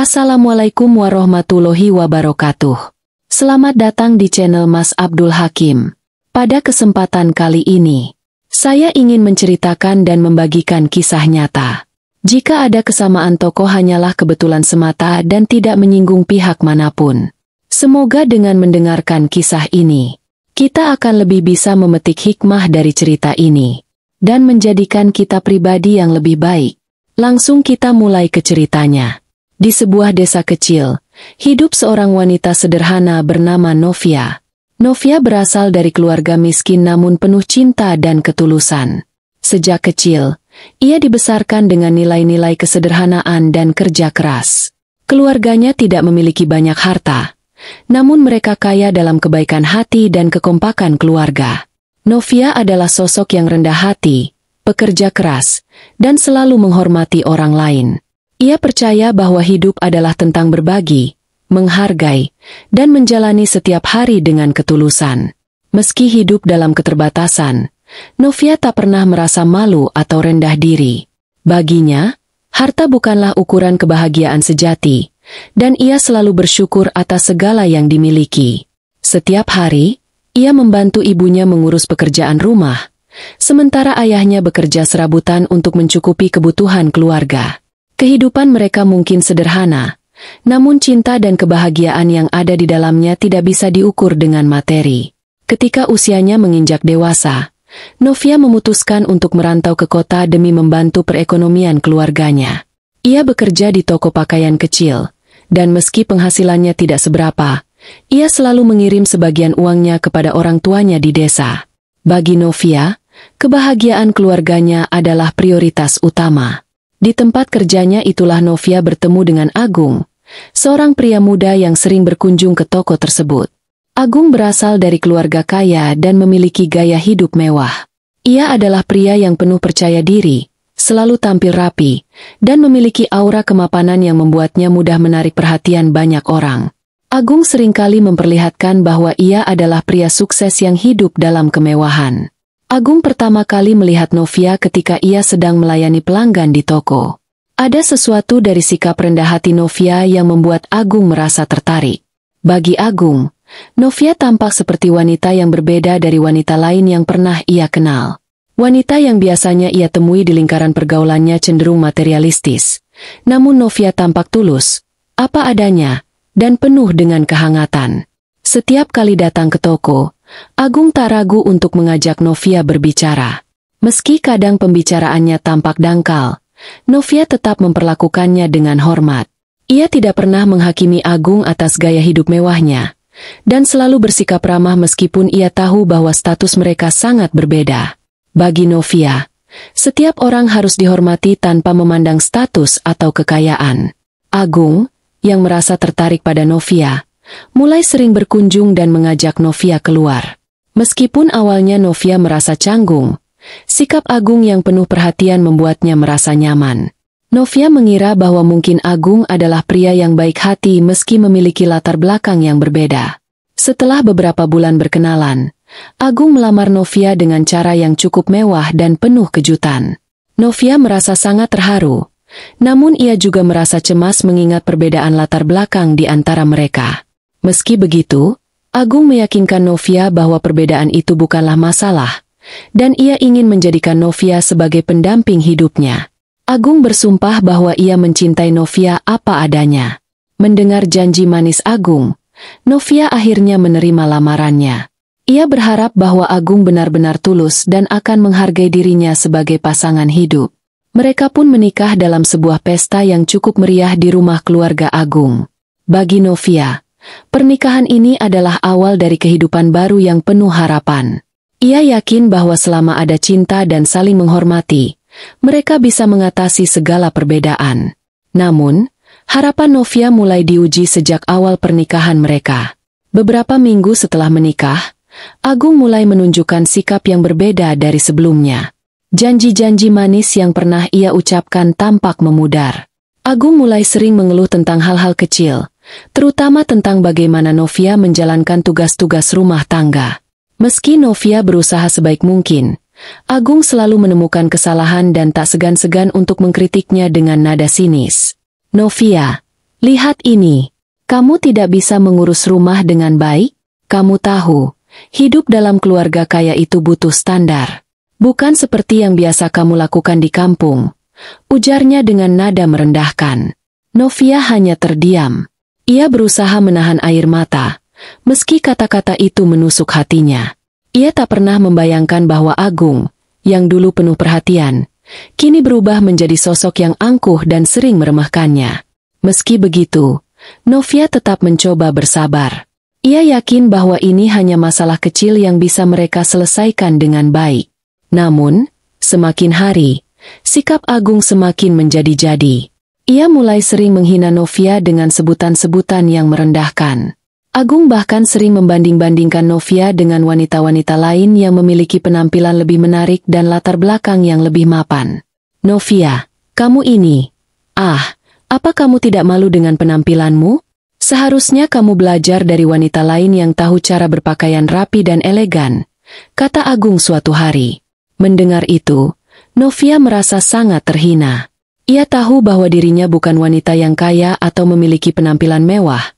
Assalamualaikum warahmatullahi wabarakatuh. Selamat datang di channel Mas Abdul Hakim. Pada kesempatan kali ini, saya ingin menceritakan dan membagikan kisah nyata. Jika ada kesamaan tokoh hanyalah kebetulan semata dan tidak menyinggung pihak manapun. Semoga dengan mendengarkan kisah ini, kita akan lebih bisa memetik hikmah dari cerita ini dan menjadikan kita pribadi yang lebih baik. Langsung kita mulai ke ceritanya. Di sebuah desa kecil, hidup seorang wanita sederhana bernama Novia. Novia berasal dari keluarga miskin namun penuh cinta dan ketulusan. Sejak kecil, ia dibesarkan dengan nilai-nilai kesederhanaan dan kerja keras. Keluarganya tidak memiliki banyak harta, namun mereka kaya dalam kebaikan hati dan kekompakan keluarga. Novia adalah sosok yang rendah hati, pekerja keras, dan selalu menghormati orang lain. Ia percaya bahwa hidup adalah tentang berbagi, menghargai, dan menjalani setiap hari dengan ketulusan. Meski hidup dalam keterbatasan, Novia tak pernah merasa malu atau rendah diri. Baginya, harta bukanlah ukuran kebahagiaan sejati, dan ia selalu bersyukur atas segala yang dimiliki. Setiap hari, ia membantu ibunya mengurus pekerjaan rumah, sementara ayahnya bekerja serabutan untuk mencukupi kebutuhan keluarga. Kehidupan mereka mungkin sederhana, namun cinta dan kebahagiaan yang ada di dalamnya tidak bisa diukur dengan materi. Ketika usianya menginjak dewasa, Novia memutuskan untuk merantau ke kota demi membantu perekonomian keluarganya. Ia bekerja di toko pakaian kecil, dan meski penghasilannya tidak seberapa, ia selalu mengirim sebagian uangnya kepada orang tuanya di desa. Bagi Novia, kebahagiaan keluarganya adalah prioritas utama. Di tempat kerjanya itulah Novia bertemu dengan Agung, seorang pria muda yang sering berkunjung ke toko tersebut. Agung berasal dari keluarga kaya dan memiliki gaya hidup mewah. Ia adalah pria yang penuh percaya diri, selalu tampil rapi, dan memiliki aura kemapanan yang membuatnya mudah menarik perhatian banyak orang. Agung seringkali memperlihatkan bahwa ia adalah pria sukses yang hidup dalam kemewahan. Agung pertama kali melihat Novia ketika ia sedang melayani pelanggan di toko. Ada sesuatu dari sikap rendah hati Novia yang membuat Agung merasa tertarik. Bagi Agung, Novia tampak seperti wanita yang berbeda dari wanita lain yang pernah ia kenal. Wanita yang biasanya ia temui di lingkaran pergaulannya cenderung materialistis. Namun Novia tampak tulus, apa adanya, dan penuh dengan kehangatan. Setiap kali datang ke toko, Agung tak ragu untuk mengajak Novia berbicara. Meski kadang pembicaraannya tampak dangkal, Novia tetap memperlakukannya dengan hormat. Ia tidak pernah menghakimi Agung atas gaya hidup mewahnya, dan selalu bersikap ramah meskipun ia tahu bahwa status mereka sangat berbeda. Bagi Novia, setiap orang harus dihormati tanpa memandang status atau kekayaan. Agung, yang merasa tertarik pada Novia, mulai sering berkunjung dan mengajak Novia keluar. Meskipun awalnya Novia merasa canggung, sikap Agung yang penuh perhatian membuatnya merasa nyaman. Novia mengira bahwa mungkin Agung adalah pria yang baik hati meski memiliki latar belakang yang berbeda. Setelah beberapa bulan berkenalan, Agung melamar Novia dengan cara yang cukup mewah dan penuh kejutan. Novia merasa sangat terharu, namun ia juga merasa cemas mengingat perbedaan latar belakang di antara mereka. Meski begitu, Agung meyakinkan Novia bahwa perbedaan itu bukanlah masalah, dan ia ingin menjadikan Novia sebagai pendamping hidupnya. Agung bersumpah bahwa ia mencintai Novia apa adanya. Mendengar janji manis Agung, Novia akhirnya menerima lamarannya. Ia berharap bahwa Agung benar-benar tulus dan akan menghargai dirinya sebagai pasangan hidup. Mereka pun menikah dalam sebuah pesta yang cukup meriah di rumah keluarga Agung. Bagi Novia, Pernikahan ini adalah awal dari kehidupan baru yang penuh harapan. Ia yakin bahwa selama ada cinta dan saling menghormati, mereka bisa mengatasi segala perbedaan. Namun, harapan Novia mulai diuji sejak awal pernikahan mereka. Beberapa minggu setelah menikah, Agung mulai menunjukkan sikap yang berbeda dari sebelumnya. Janji-janji manis yang pernah ia ucapkan tampak memudar. Agung mulai sering mengeluh tentang hal-hal kecil, terutama tentang bagaimana Novia menjalankan tugas-tugas rumah tangga. Meski Novia berusaha sebaik mungkin, Agung selalu menemukan kesalahan dan tak segan-segan untuk mengkritiknya dengan nada sinis. Novia, lihat ini. Kamu tidak bisa mengurus rumah dengan baik? Kamu tahu, hidup dalam keluarga kaya itu butuh standar. Bukan seperti yang biasa kamu lakukan di kampung. Ujarnya dengan nada merendahkan. Novia hanya terdiam. Ia berusaha menahan air mata, meski kata-kata itu menusuk hatinya. Ia tak pernah membayangkan bahwa Agung, yang dulu penuh perhatian, kini berubah menjadi sosok yang angkuh dan sering meremahkannya. Meski begitu, Novia tetap mencoba bersabar. Ia yakin bahwa ini hanya masalah kecil yang bisa mereka selesaikan dengan baik. Namun, semakin hari, sikap Agung semakin menjadi-jadi. Ia mulai sering menghina Novia dengan sebutan-sebutan yang merendahkan. Agung bahkan sering membanding-bandingkan Novia dengan wanita-wanita lain yang memiliki penampilan lebih menarik dan latar belakang yang lebih mapan. Novia, kamu ini. Ah, apa kamu tidak malu dengan penampilanmu? Seharusnya kamu belajar dari wanita lain yang tahu cara berpakaian rapi dan elegan, kata Agung suatu hari. Mendengar itu, Novia merasa sangat terhina. Ia tahu bahwa dirinya bukan wanita yang kaya atau memiliki penampilan mewah,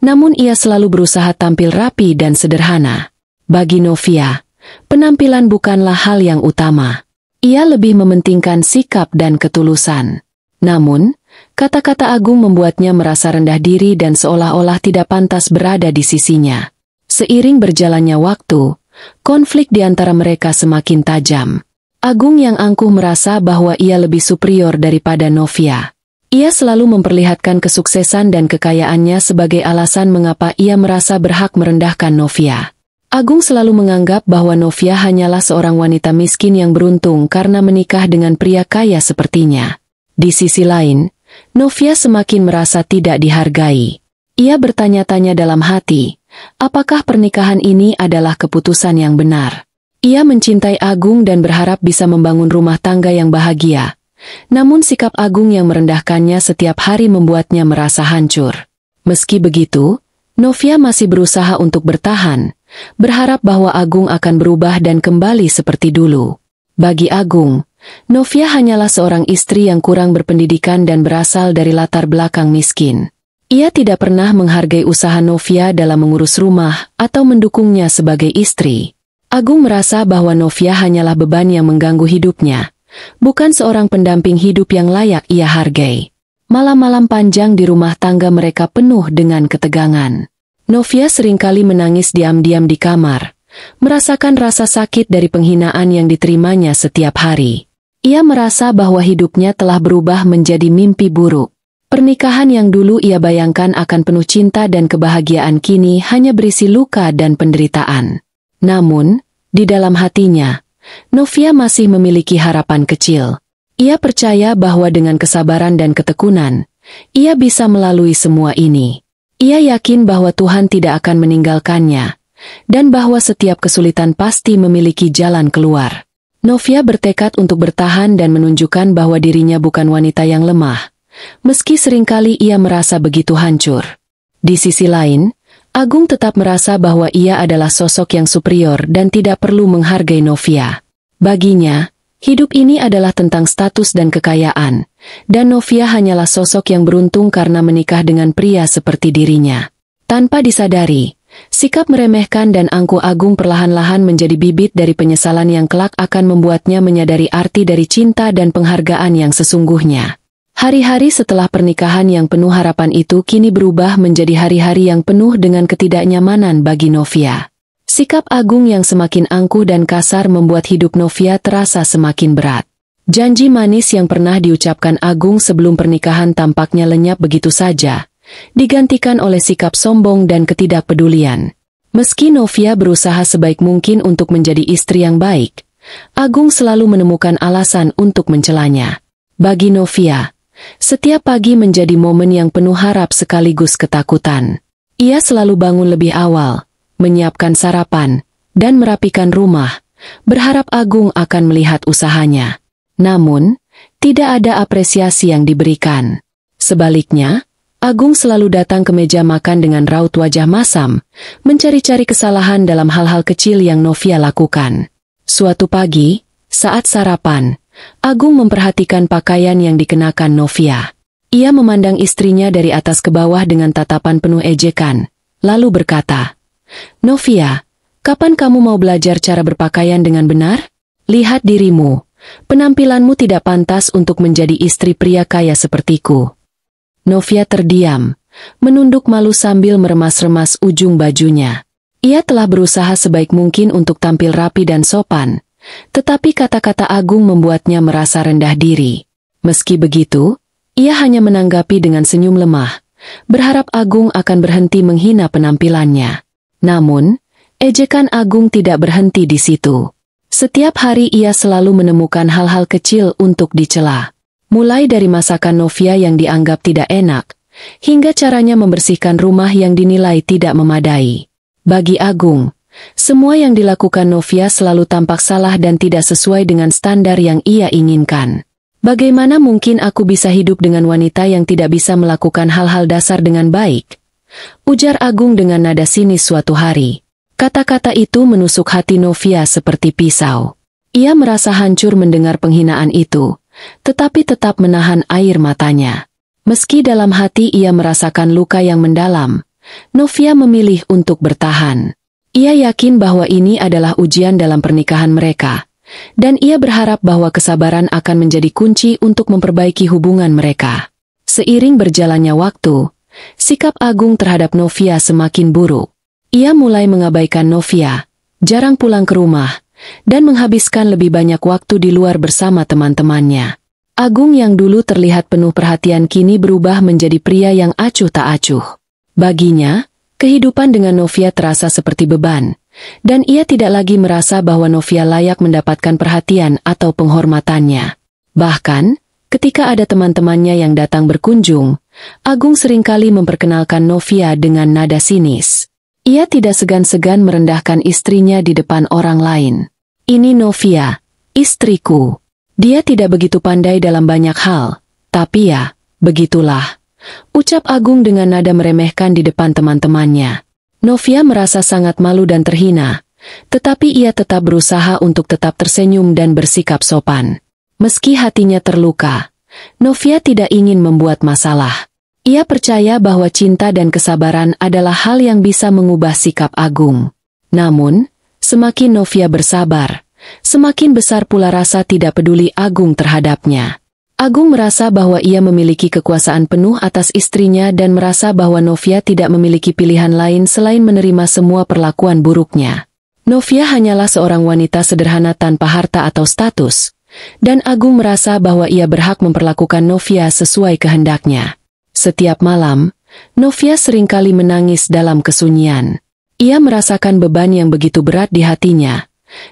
namun ia selalu berusaha tampil rapi dan sederhana. Bagi Novia, penampilan bukanlah hal yang utama. Ia lebih mementingkan sikap dan ketulusan. Namun, kata-kata Agung membuatnya merasa rendah diri dan seolah-olah tidak pantas berada di sisinya. Seiring berjalannya waktu, konflik di antara mereka semakin tajam. Agung yang angkuh merasa bahwa ia lebih superior daripada Novia. Ia selalu memperlihatkan kesuksesan dan kekayaannya sebagai alasan mengapa ia merasa berhak merendahkan Novia. Agung selalu menganggap bahwa Novia hanyalah seorang wanita miskin yang beruntung karena menikah dengan pria kaya sepertinya. Di sisi lain, Novia semakin merasa tidak dihargai. Ia bertanya-tanya dalam hati, apakah pernikahan ini adalah keputusan yang benar? Ia mencintai Agung dan berharap bisa membangun rumah tangga yang bahagia. Namun sikap Agung yang merendahkannya setiap hari membuatnya merasa hancur. Meski begitu, Novia masih berusaha untuk bertahan, berharap bahwa Agung akan berubah dan kembali seperti dulu. Bagi Agung, Novia hanyalah seorang istri yang kurang berpendidikan dan berasal dari latar belakang miskin. Ia tidak pernah menghargai usaha Novia dalam mengurus rumah atau mendukungnya sebagai istri. Agung merasa bahwa Novia hanyalah beban yang mengganggu hidupnya, bukan seorang pendamping hidup yang layak ia hargai. Malam-malam panjang di rumah tangga mereka penuh dengan ketegangan. Novia seringkali menangis diam-diam di kamar, merasakan rasa sakit dari penghinaan yang diterimanya setiap hari. Ia merasa bahwa hidupnya telah berubah menjadi mimpi buruk. Pernikahan yang dulu ia bayangkan akan penuh cinta dan kebahagiaan kini hanya berisi luka dan penderitaan. Namun, di dalam hatinya, Novia masih memiliki harapan kecil. Ia percaya bahwa dengan kesabaran dan ketekunan, ia bisa melalui semua ini. Ia yakin bahwa Tuhan tidak akan meninggalkannya, dan bahwa setiap kesulitan pasti memiliki jalan keluar. Novia bertekad untuk bertahan dan menunjukkan bahwa dirinya bukan wanita yang lemah, meski seringkali ia merasa begitu hancur. Di sisi lain, Agung tetap merasa bahwa ia adalah sosok yang superior dan tidak perlu menghargai Novia. Baginya, hidup ini adalah tentang status dan kekayaan, dan Novia hanyalah sosok yang beruntung karena menikah dengan pria seperti dirinya. Tanpa disadari, sikap meremehkan dan angku Agung perlahan-lahan menjadi bibit dari penyesalan yang kelak akan membuatnya menyadari arti dari cinta dan penghargaan yang sesungguhnya. Hari-hari setelah pernikahan yang penuh harapan itu kini berubah menjadi hari-hari yang penuh dengan ketidaknyamanan bagi Novia. Sikap Agung yang semakin angkuh dan kasar membuat hidup Novia terasa semakin berat. Janji manis yang pernah diucapkan Agung sebelum pernikahan tampaknya lenyap begitu saja, digantikan oleh sikap sombong dan ketidakpedulian. Meski Novia berusaha sebaik mungkin untuk menjadi istri yang baik, Agung selalu menemukan alasan untuk mencelanya. Bagi Novia, setiap pagi menjadi momen yang penuh harap sekaligus ketakutan. Ia selalu bangun lebih awal, menyiapkan sarapan, dan merapikan rumah, berharap Agung akan melihat usahanya. Namun, tidak ada apresiasi yang diberikan. Sebaliknya, Agung selalu datang ke meja makan dengan raut wajah masam, mencari-cari kesalahan dalam hal-hal kecil yang Novia lakukan. Suatu pagi, saat sarapan, Agung memperhatikan pakaian yang dikenakan Novia. Ia memandang istrinya dari atas ke bawah dengan tatapan penuh ejekan, lalu berkata, Novia, kapan kamu mau belajar cara berpakaian dengan benar? Lihat dirimu, penampilanmu tidak pantas untuk menjadi istri pria kaya sepertiku. Novia terdiam, menunduk malu sambil meremas-remas ujung bajunya. Ia telah berusaha sebaik mungkin untuk tampil rapi dan sopan, tetapi kata-kata Agung membuatnya merasa rendah diri. Meski begitu, ia hanya menanggapi dengan senyum lemah, berharap Agung akan berhenti menghina penampilannya. Namun, ejekan Agung tidak berhenti di situ. Setiap hari ia selalu menemukan hal-hal kecil untuk dicela. Mulai dari masakan Novia yang dianggap tidak enak, hingga caranya membersihkan rumah yang dinilai tidak memadai. Bagi Agung, semua yang dilakukan Novia selalu tampak salah dan tidak sesuai dengan standar yang ia inginkan. Bagaimana mungkin aku bisa hidup dengan wanita yang tidak bisa melakukan hal-hal dasar dengan baik? Ujar Agung dengan nada sinis suatu hari. Kata-kata itu menusuk hati Novia seperti pisau. Ia merasa hancur mendengar penghinaan itu, tetapi tetap menahan air matanya. Meski dalam hati ia merasakan luka yang mendalam, Novia memilih untuk bertahan. Ia yakin bahwa ini adalah ujian dalam pernikahan mereka, dan ia berharap bahwa kesabaran akan menjadi kunci untuk memperbaiki hubungan mereka. Seiring berjalannya waktu, sikap Agung terhadap Novia semakin buruk. Ia mulai mengabaikan Novia, jarang pulang ke rumah, dan menghabiskan lebih banyak waktu di luar bersama teman-temannya. Agung yang dulu terlihat penuh perhatian kini berubah menjadi pria yang acuh tak acuh. Baginya, Kehidupan dengan Novia terasa seperti beban, dan ia tidak lagi merasa bahwa Novia layak mendapatkan perhatian atau penghormatannya. Bahkan, ketika ada teman-temannya yang datang berkunjung, Agung seringkali memperkenalkan Novia dengan nada sinis. Ia tidak segan-segan merendahkan istrinya di depan orang lain. Ini Novia, istriku. Dia tidak begitu pandai dalam banyak hal, tapi ya, begitulah. Ucap Agung dengan nada meremehkan di depan teman-temannya. Novia merasa sangat malu dan terhina, tetapi ia tetap berusaha untuk tetap tersenyum dan bersikap sopan. Meski hatinya terluka, Novia tidak ingin membuat masalah. Ia percaya bahwa cinta dan kesabaran adalah hal yang bisa mengubah sikap Agung. Namun, semakin Novia bersabar, semakin besar pula rasa tidak peduli Agung terhadapnya. Agung merasa bahwa ia memiliki kekuasaan penuh atas istrinya dan merasa bahwa Novia tidak memiliki pilihan lain selain menerima semua perlakuan buruknya. Novia hanyalah seorang wanita sederhana tanpa harta atau status, dan Agung merasa bahwa ia berhak memperlakukan Novia sesuai kehendaknya. Setiap malam, Novia seringkali menangis dalam kesunyian. Ia merasakan beban yang begitu berat di hatinya,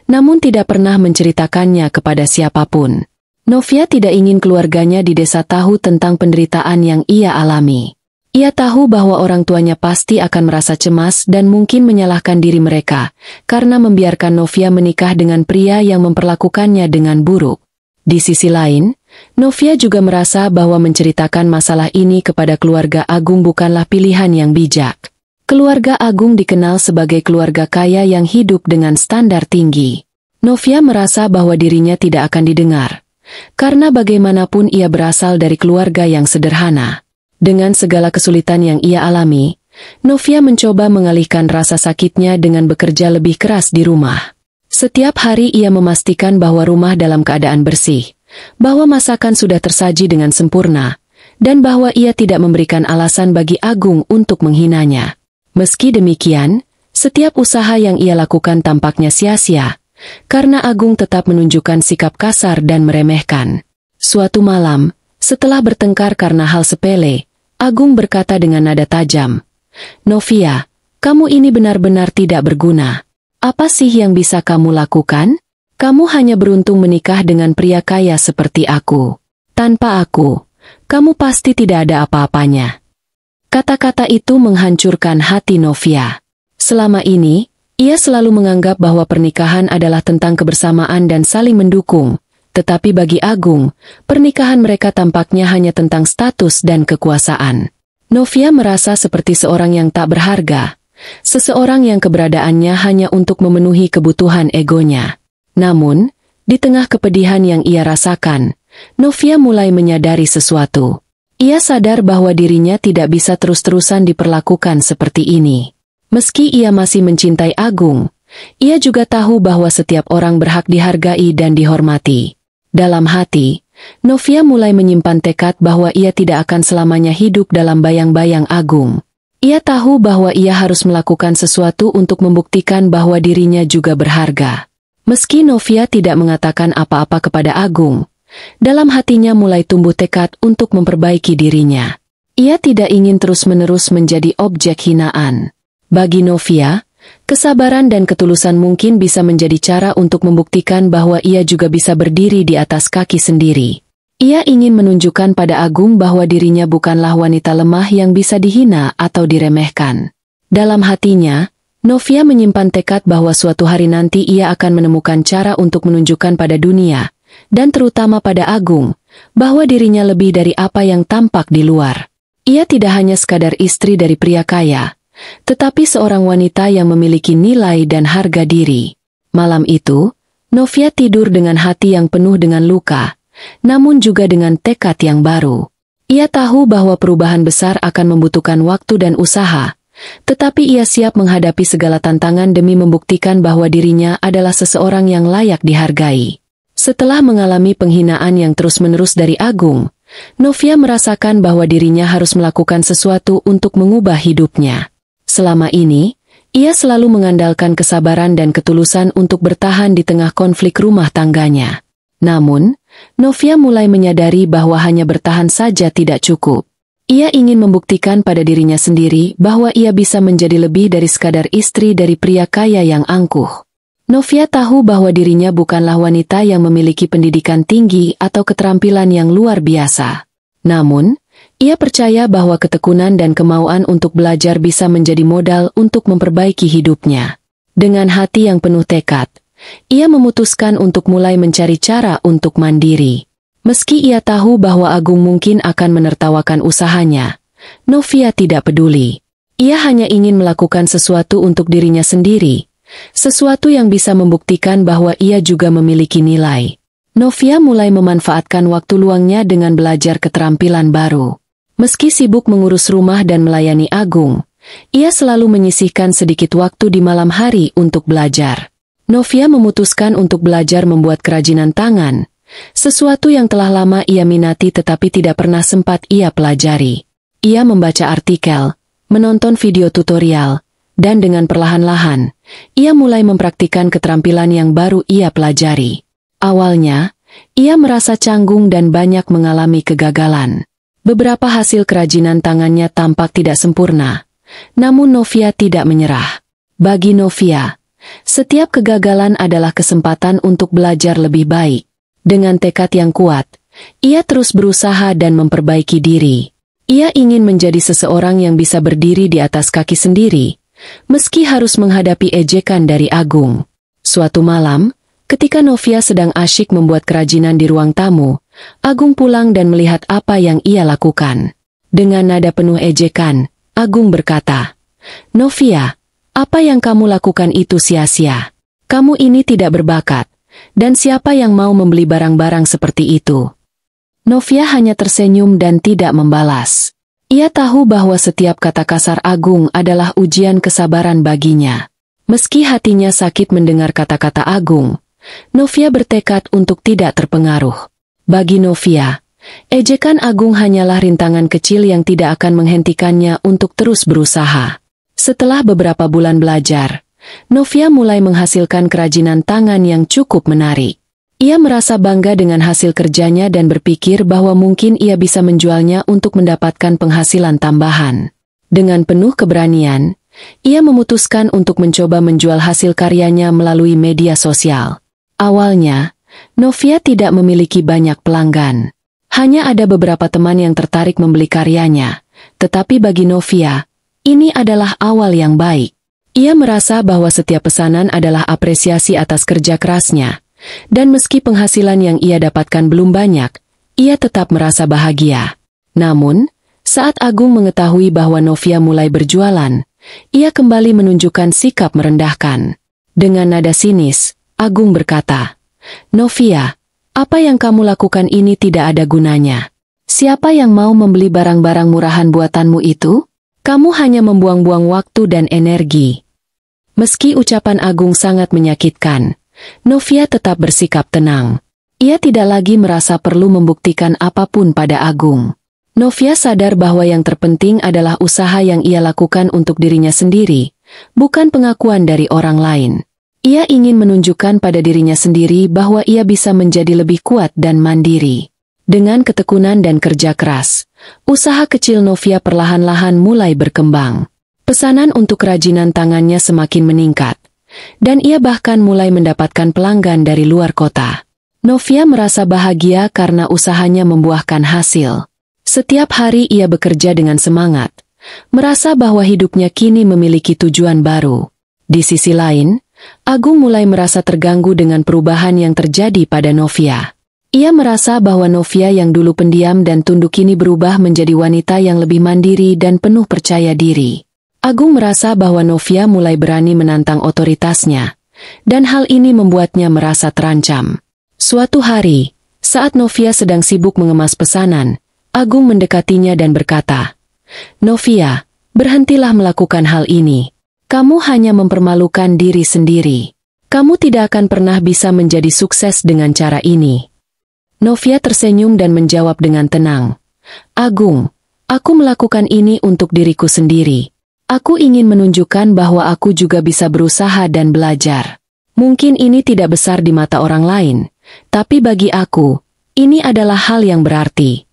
namun tidak pernah menceritakannya kepada siapapun. Novia tidak ingin keluarganya di desa tahu tentang penderitaan yang ia alami. Ia tahu bahwa orang tuanya pasti akan merasa cemas dan mungkin menyalahkan diri mereka karena membiarkan Novia menikah dengan pria yang memperlakukannya dengan buruk. Di sisi lain, Novia juga merasa bahwa menceritakan masalah ini kepada keluarga Agung bukanlah pilihan yang bijak. Keluarga Agung dikenal sebagai keluarga kaya yang hidup dengan standar tinggi. Novia merasa bahwa dirinya tidak akan didengar. Karena bagaimanapun ia berasal dari keluarga yang sederhana. Dengan segala kesulitan yang ia alami, Novia mencoba mengalihkan rasa sakitnya dengan bekerja lebih keras di rumah. Setiap hari ia memastikan bahwa rumah dalam keadaan bersih, bahwa masakan sudah tersaji dengan sempurna, dan bahwa ia tidak memberikan alasan bagi Agung untuk menghinanya. Meski demikian, setiap usaha yang ia lakukan tampaknya sia-sia, karena Agung tetap menunjukkan sikap kasar dan meremehkan. Suatu malam, setelah bertengkar karena hal sepele, Agung berkata dengan nada tajam, Novia, kamu ini benar-benar tidak berguna. Apa sih yang bisa kamu lakukan? Kamu hanya beruntung menikah dengan pria kaya seperti aku. Tanpa aku, kamu pasti tidak ada apa-apanya. Kata-kata itu menghancurkan hati Novia. Selama ini, ia selalu menganggap bahwa pernikahan adalah tentang kebersamaan dan saling mendukung, tetapi bagi Agung, pernikahan mereka tampaknya hanya tentang status dan kekuasaan. Novia merasa seperti seorang yang tak berharga, seseorang yang keberadaannya hanya untuk memenuhi kebutuhan egonya. Namun, di tengah kepedihan yang ia rasakan, Novia mulai menyadari sesuatu. Ia sadar bahwa dirinya tidak bisa terus-terusan diperlakukan seperti ini. Meski ia masih mencintai Agung, ia juga tahu bahwa setiap orang berhak dihargai dan dihormati. Dalam hati, Novia mulai menyimpan tekad bahwa ia tidak akan selamanya hidup dalam bayang-bayang Agung. Ia tahu bahwa ia harus melakukan sesuatu untuk membuktikan bahwa dirinya juga berharga. Meski Novia tidak mengatakan apa-apa kepada Agung, dalam hatinya mulai tumbuh tekad untuk memperbaiki dirinya. Ia tidak ingin terus-menerus menjadi objek hinaan. Bagi Novia, kesabaran dan ketulusan mungkin bisa menjadi cara untuk membuktikan bahwa ia juga bisa berdiri di atas kaki sendiri. Ia ingin menunjukkan pada Agung bahwa dirinya bukanlah wanita lemah yang bisa dihina atau diremehkan. Dalam hatinya, Novia menyimpan tekad bahwa suatu hari nanti ia akan menemukan cara untuk menunjukkan pada dunia, dan terutama pada Agung, bahwa dirinya lebih dari apa yang tampak di luar. Ia tidak hanya sekadar istri dari pria kaya, tetapi seorang wanita yang memiliki nilai dan harga diri. Malam itu, Novia tidur dengan hati yang penuh dengan luka, namun juga dengan tekad yang baru. Ia tahu bahwa perubahan besar akan membutuhkan waktu dan usaha, tetapi ia siap menghadapi segala tantangan demi membuktikan bahwa dirinya adalah seseorang yang layak dihargai. Setelah mengalami penghinaan yang terus-menerus dari Agung, Novia merasakan bahwa dirinya harus melakukan sesuatu untuk mengubah hidupnya. Selama ini, ia selalu mengandalkan kesabaran dan ketulusan untuk bertahan di tengah konflik rumah tangganya. Namun, Novia mulai menyadari bahwa hanya bertahan saja tidak cukup. Ia ingin membuktikan pada dirinya sendiri bahwa ia bisa menjadi lebih dari sekadar istri dari pria kaya yang angkuh. Novia tahu bahwa dirinya bukanlah wanita yang memiliki pendidikan tinggi atau keterampilan yang luar biasa. Namun, ia percaya bahwa ketekunan dan kemauan untuk belajar bisa menjadi modal untuk memperbaiki hidupnya. Dengan hati yang penuh tekad, ia memutuskan untuk mulai mencari cara untuk mandiri. Meski ia tahu bahwa Agung mungkin akan menertawakan usahanya, Novia tidak peduli. Ia hanya ingin melakukan sesuatu untuk dirinya sendiri, sesuatu yang bisa membuktikan bahwa ia juga memiliki nilai. Novia mulai memanfaatkan waktu luangnya dengan belajar keterampilan baru. Meski sibuk mengurus rumah dan melayani Agung, ia selalu menyisihkan sedikit waktu di malam hari untuk belajar. Novia memutuskan untuk belajar membuat kerajinan tangan, sesuatu yang telah lama ia minati tetapi tidak pernah sempat ia pelajari. Ia membaca artikel, menonton video tutorial, dan dengan perlahan-lahan, ia mulai mempraktikkan keterampilan yang baru ia pelajari. Awalnya, ia merasa canggung dan banyak mengalami kegagalan. Beberapa hasil kerajinan tangannya tampak tidak sempurna, namun Novia tidak menyerah. Bagi Novia, setiap kegagalan adalah kesempatan untuk belajar lebih baik. Dengan tekad yang kuat, ia terus berusaha dan memperbaiki diri. Ia ingin menjadi seseorang yang bisa berdiri di atas kaki sendiri, meski harus menghadapi ejekan dari Agung. Suatu malam, Ketika Novia sedang asyik membuat kerajinan di ruang tamu, Agung pulang dan melihat apa yang ia lakukan. Dengan nada penuh ejekan, Agung berkata, Novia, apa yang kamu lakukan itu sia-sia. Kamu ini tidak berbakat, dan siapa yang mau membeli barang-barang seperti itu? Novia hanya tersenyum dan tidak membalas. Ia tahu bahwa setiap kata kasar Agung adalah ujian kesabaran baginya. Meski hatinya sakit mendengar kata-kata Agung, Novia bertekad untuk tidak terpengaruh. Bagi Novia, ejekan agung hanyalah rintangan kecil yang tidak akan menghentikannya untuk terus berusaha. Setelah beberapa bulan belajar, Novia mulai menghasilkan kerajinan tangan yang cukup menarik. Ia merasa bangga dengan hasil kerjanya dan berpikir bahwa mungkin ia bisa menjualnya untuk mendapatkan penghasilan tambahan. Dengan penuh keberanian, ia memutuskan untuk mencoba menjual hasil karyanya melalui media sosial. Awalnya, Novia tidak memiliki banyak pelanggan. Hanya ada beberapa teman yang tertarik membeli karyanya, tetapi bagi Novia, ini adalah awal yang baik. Ia merasa bahwa setiap pesanan adalah apresiasi atas kerja kerasnya, dan meski penghasilan yang ia dapatkan belum banyak, ia tetap merasa bahagia. Namun, saat Agung mengetahui bahwa Novia mulai berjualan, ia kembali menunjukkan sikap merendahkan. Dengan nada sinis, Agung berkata, Novia, apa yang kamu lakukan ini tidak ada gunanya. Siapa yang mau membeli barang-barang murahan buatanmu itu? Kamu hanya membuang-buang waktu dan energi. Meski ucapan Agung sangat menyakitkan, Novia tetap bersikap tenang. Ia tidak lagi merasa perlu membuktikan apapun pada Agung. Novia sadar bahwa yang terpenting adalah usaha yang ia lakukan untuk dirinya sendiri, bukan pengakuan dari orang lain. Ia ingin menunjukkan pada dirinya sendiri bahwa ia bisa menjadi lebih kuat dan mandiri. Dengan ketekunan dan kerja keras, usaha kecil Novia perlahan-lahan mulai berkembang. Pesanan untuk kerajinan tangannya semakin meningkat, dan ia bahkan mulai mendapatkan pelanggan dari luar kota. Novia merasa bahagia karena usahanya membuahkan hasil. Setiap hari ia bekerja dengan semangat, merasa bahwa hidupnya kini memiliki tujuan baru. Di sisi lain, Agung mulai merasa terganggu dengan perubahan yang terjadi pada Novia. Ia merasa bahwa Novia yang dulu pendiam dan tunduk kini berubah menjadi wanita yang lebih mandiri dan penuh percaya diri. Agung merasa bahwa Novia mulai berani menantang otoritasnya, dan hal ini membuatnya merasa terancam. Suatu hari, saat Novia sedang sibuk mengemas pesanan, Agung mendekatinya dan berkata, Novia, berhentilah melakukan hal ini kamu hanya mempermalukan diri sendiri. Kamu tidak akan pernah bisa menjadi sukses dengan cara ini. Novia tersenyum dan menjawab dengan tenang. Agung, aku melakukan ini untuk diriku sendiri. Aku ingin menunjukkan bahwa aku juga bisa berusaha dan belajar. Mungkin ini tidak besar di mata orang lain, tapi bagi aku, ini adalah hal yang berarti.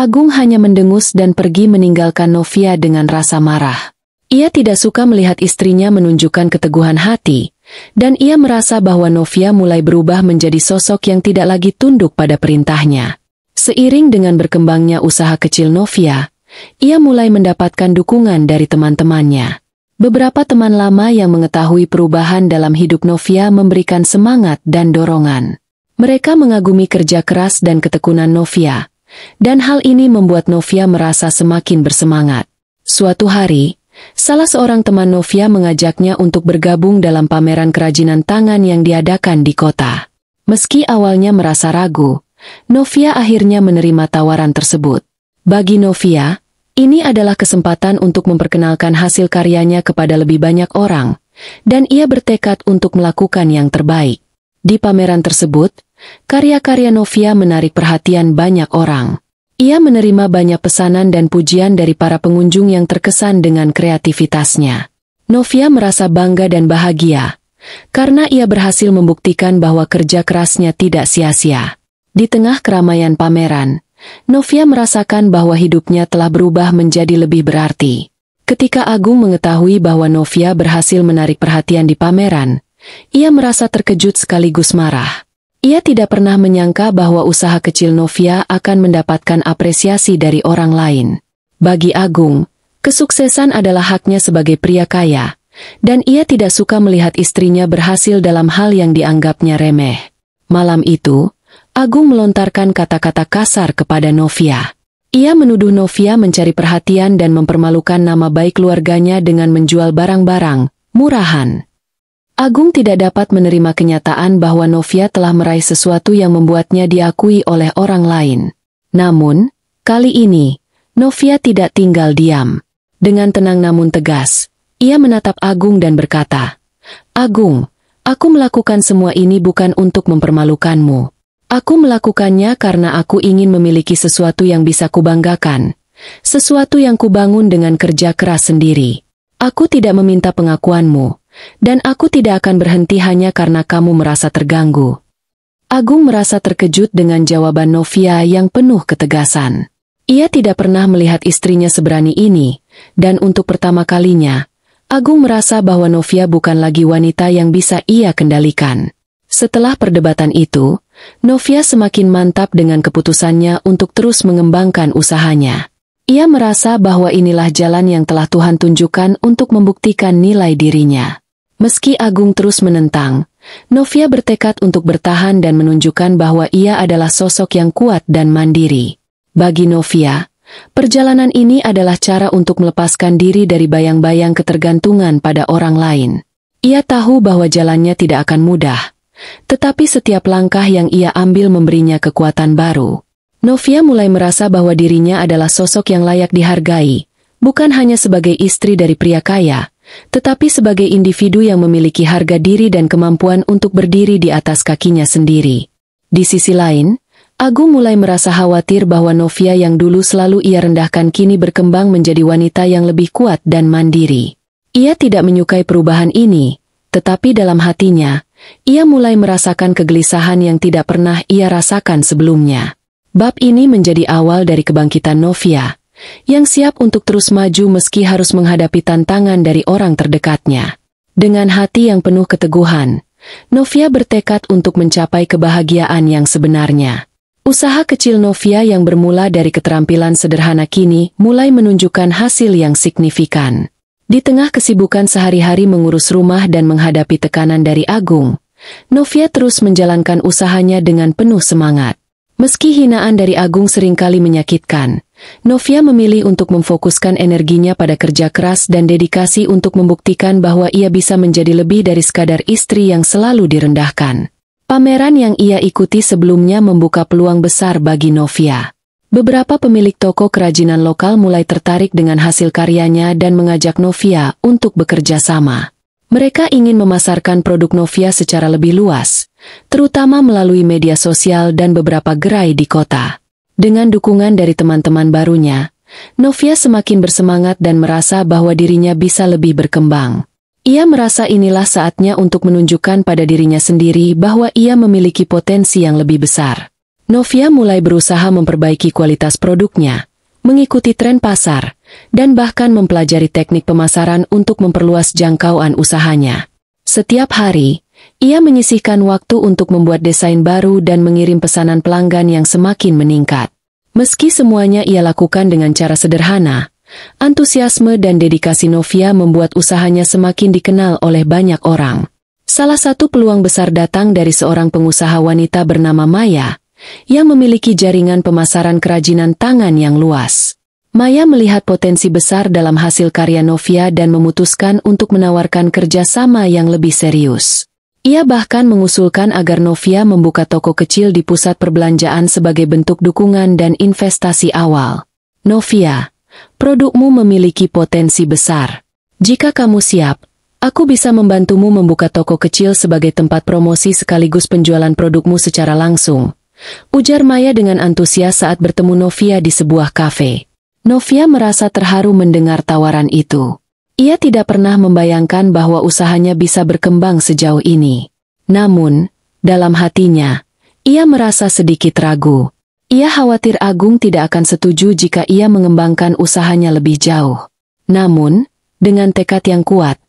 Agung hanya mendengus dan pergi meninggalkan Novia dengan rasa marah. Ia tidak suka melihat istrinya menunjukkan keteguhan hati, dan ia merasa bahwa Novia mulai berubah menjadi sosok yang tidak lagi tunduk pada perintahnya. Seiring dengan berkembangnya usaha kecil Novia, ia mulai mendapatkan dukungan dari teman-temannya. Beberapa teman lama yang mengetahui perubahan dalam hidup Novia memberikan semangat dan dorongan. Mereka mengagumi kerja keras dan ketekunan Novia, dan hal ini membuat Novia merasa semakin bersemangat. Suatu hari, Salah seorang teman Novia mengajaknya untuk bergabung dalam pameran kerajinan tangan yang diadakan di kota. Meski awalnya merasa ragu, Novia akhirnya menerima tawaran tersebut. Bagi Novia, ini adalah kesempatan untuk memperkenalkan hasil karyanya kepada lebih banyak orang, dan ia bertekad untuk melakukan yang terbaik. Di pameran tersebut, karya-karya Novia menarik perhatian banyak orang. Ia menerima banyak pesanan dan pujian dari para pengunjung yang terkesan dengan kreativitasnya. Novia merasa bangga dan bahagia, karena ia berhasil membuktikan bahwa kerja kerasnya tidak sia-sia. Di tengah keramaian pameran, Novia merasakan bahwa hidupnya telah berubah menjadi lebih berarti. Ketika Agung mengetahui bahwa Novia berhasil menarik perhatian di pameran, ia merasa terkejut sekaligus marah. Ia tidak pernah menyangka bahwa usaha kecil Novia akan mendapatkan apresiasi dari orang lain. Bagi Agung, kesuksesan adalah haknya sebagai pria kaya, dan ia tidak suka melihat istrinya berhasil dalam hal yang dianggapnya remeh. Malam itu, Agung melontarkan kata-kata kasar kepada Novia. Ia menuduh Novia mencari perhatian dan mempermalukan nama baik keluarganya dengan menjual barang-barang, murahan. Agung tidak dapat menerima kenyataan bahwa Novia telah meraih sesuatu yang membuatnya diakui oleh orang lain. Namun, kali ini, Novia tidak tinggal diam. Dengan tenang namun tegas, ia menatap Agung dan berkata, Agung, aku melakukan semua ini bukan untuk mempermalukanmu. Aku melakukannya karena aku ingin memiliki sesuatu yang bisa kubanggakan, sesuatu yang kubangun dengan kerja keras sendiri. Aku tidak meminta pengakuanmu dan aku tidak akan berhenti hanya karena kamu merasa terganggu. Agung merasa terkejut dengan jawaban Novia yang penuh ketegasan. Ia tidak pernah melihat istrinya seberani ini, dan untuk pertama kalinya, Agung merasa bahwa Novia bukan lagi wanita yang bisa ia kendalikan. Setelah perdebatan itu, Novia semakin mantap dengan keputusannya untuk terus mengembangkan usahanya. Ia merasa bahwa inilah jalan yang telah Tuhan tunjukkan untuk membuktikan nilai dirinya. Meski Agung terus menentang, Novia bertekad untuk bertahan dan menunjukkan bahwa ia adalah sosok yang kuat dan mandiri. Bagi Novia, perjalanan ini adalah cara untuk melepaskan diri dari bayang-bayang ketergantungan pada orang lain. Ia tahu bahwa jalannya tidak akan mudah, tetapi setiap langkah yang ia ambil memberinya kekuatan baru. Novia mulai merasa bahwa dirinya adalah sosok yang layak dihargai, bukan hanya sebagai istri dari pria kaya, tetapi sebagai individu yang memiliki harga diri dan kemampuan untuk berdiri di atas kakinya sendiri. Di sisi lain, Agung mulai merasa khawatir bahwa Novia yang dulu selalu ia rendahkan kini berkembang menjadi wanita yang lebih kuat dan mandiri. Ia tidak menyukai perubahan ini, tetapi dalam hatinya, ia mulai merasakan kegelisahan yang tidak pernah ia rasakan sebelumnya. Bab ini menjadi awal dari kebangkitan Novia yang siap untuk terus maju meski harus menghadapi tantangan dari orang terdekatnya. Dengan hati yang penuh keteguhan, Novia bertekad untuk mencapai kebahagiaan yang sebenarnya. Usaha kecil Novia yang bermula dari keterampilan sederhana kini mulai menunjukkan hasil yang signifikan. Di tengah kesibukan sehari-hari mengurus rumah dan menghadapi tekanan dari Agung, Novia terus menjalankan usahanya dengan penuh semangat. Meski hinaan dari Agung seringkali menyakitkan, Novia memilih untuk memfokuskan energinya pada kerja keras dan dedikasi untuk membuktikan bahwa ia bisa menjadi lebih dari sekadar istri yang selalu direndahkan. Pameran yang ia ikuti sebelumnya membuka peluang besar bagi Novia. Beberapa pemilik toko kerajinan lokal mulai tertarik dengan hasil karyanya dan mengajak Novia untuk bekerja sama. Mereka ingin memasarkan produk Novia secara lebih luas, terutama melalui media sosial dan beberapa gerai di kota. Dengan dukungan dari teman-teman barunya, Novia semakin bersemangat dan merasa bahwa dirinya bisa lebih berkembang. Ia merasa inilah saatnya untuk menunjukkan pada dirinya sendiri bahwa ia memiliki potensi yang lebih besar. Novia mulai berusaha memperbaiki kualitas produknya, mengikuti tren pasar, dan bahkan mempelajari teknik pemasaran untuk memperluas jangkauan usahanya. Setiap hari, ia menyisihkan waktu untuk membuat desain baru dan mengirim pesanan pelanggan yang semakin meningkat. Meski semuanya ia lakukan dengan cara sederhana, antusiasme dan dedikasi Novia membuat usahanya semakin dikenal oleh banyak orang. Salah satu peluang besar datang dari seorang pengusaha wanita bernama Maya, yang memiliki jaringan pemasaran kerajinan tangan yang luas. Maya melihat potensi besar dalam hasil karya Novia dan memutuskan untuk menawarkan kerjasama yang lebih serius. Ia bahkan mengusulkan agar Novia membuka toko kecil di pusat perbelanjaan sebagai bentuk dukungan dan investasi awal. Novia, produkmu memiliki potensi besar. Jika kamu siap, aku bisa membantumu membuka toko kecil sebagai tempat promosi sekaligus penjualan produkmu secara langsung. Ujar Maya dengan antusias saat bertemu Novia di sebuah kafe. Novia merasa terharu mendengar tawaran itu. Ia tidak pernah membayangkan bahwa usahanya bisa berkembang sejauh ini. Namun, dalam hatinya, ia merasa sedikit ragu. Ia khawatir Agung tidak akan setuju jika ia mengembangkan usahanya lebih jauh. Namun, dengan tekad yang kuat,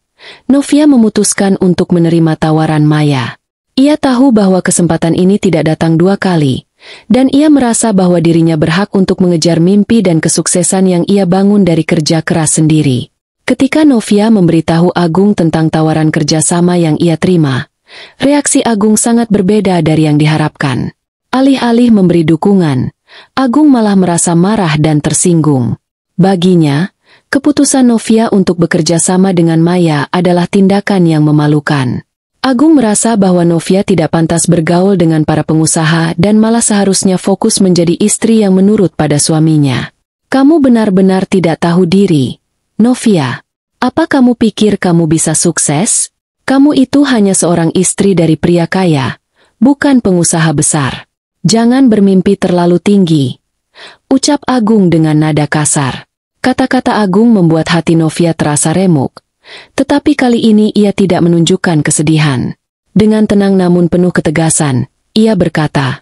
Novia memutuskan untuk menerima tawaran Maya. Ia tahu bahwa kesempatan ini tidak datang dua kali, dan ia merasa bahwa dirinya berhak untuk mengejar mimpi dan kesuksesan yang ia bangun dari kerja keras sendiri. Ketika Novia memberitahu Agung tentang tawaran kerjasama yang ia terima, reaksi Agung sangat berbeda dari yang diharapkan. Alih-alih memberi dukungan, Agung malah merasa marah dan tersinggung. Baginya, keputusan Novia untuk bekerja sama dengan Maya adalah tindakan yang memalukan. Agung merasa bahwa Novia tidak pantas bergaul dengan para pengusaha dan malah seharusnya fokus menjadi istri yang menurut pada suaminya. Kamu benar-benar tidak tahu diri Novia, apa kamu pikir kamu bisa sukses? Kamu itu hanya seorang istri dari pria kaya, bukan pengusaha besar. Jangan bermimpi terlalu tinggi. Ucap Agung dengan nada kasar. Kata-kata Agung membuat hati Novia terasa remuk. Tetapi kali ini ia tidak menunjukkan kesedihan. Dengan tenang namun penuh ketegasan, ia berkata,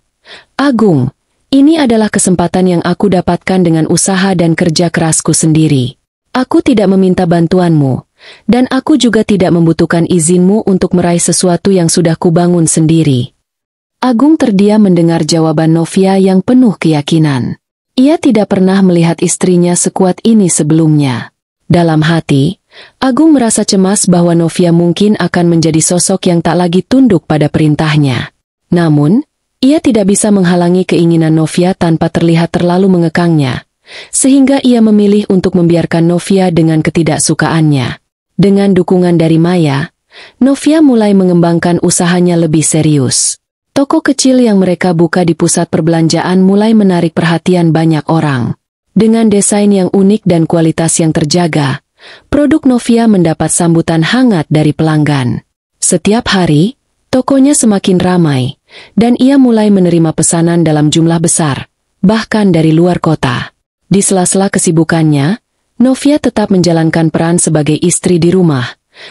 Agung, ini adalah kesempatan yang aku dapatkan dengan usaha dan kerja kerasku sendiri. Aku tidak meminta bantuanmu, dan aku juga tidak membutuhkan izinmu untuk meraih sesuatu yang sudah kubangun sendiri. Agung terdiam mendengar jawaban Novia yang penuh keyakinan. Ia tidak pernah melihat istrinya sekuat ini sebelumnya. Dalam hati, Agung merasa cemas bahwa Novia mungkin akan menjadi sosok yang tak lagi tunduk pada perintahnya. Namun, ia tidak bisa menghalangi keinginan Novia tanpa terlihat terlalu mengekangnya sehingga ia memilih untuk membiarkan Novia dengan ketidaksukaannya. Dengan dukungan dari Maya, Novia mulai mengembangkan usahanya lebih serius. Toko kecil yang mereka buka di pusat perbelanjaan mulai menarik perhatian banyak orang. Dengan desain yang unik dan kualitas yang terjaga, produk Novia mendapat sambutan hangat dari pelanggan. Setiap hari, tokonya semakin ramai, dan ia mulai menerima pesanan dalam jumlah besar, bahkan dari luar kota. Di sela-sela kesibukannya, Novia tetap menjalankan peran sebagai istri di rumah,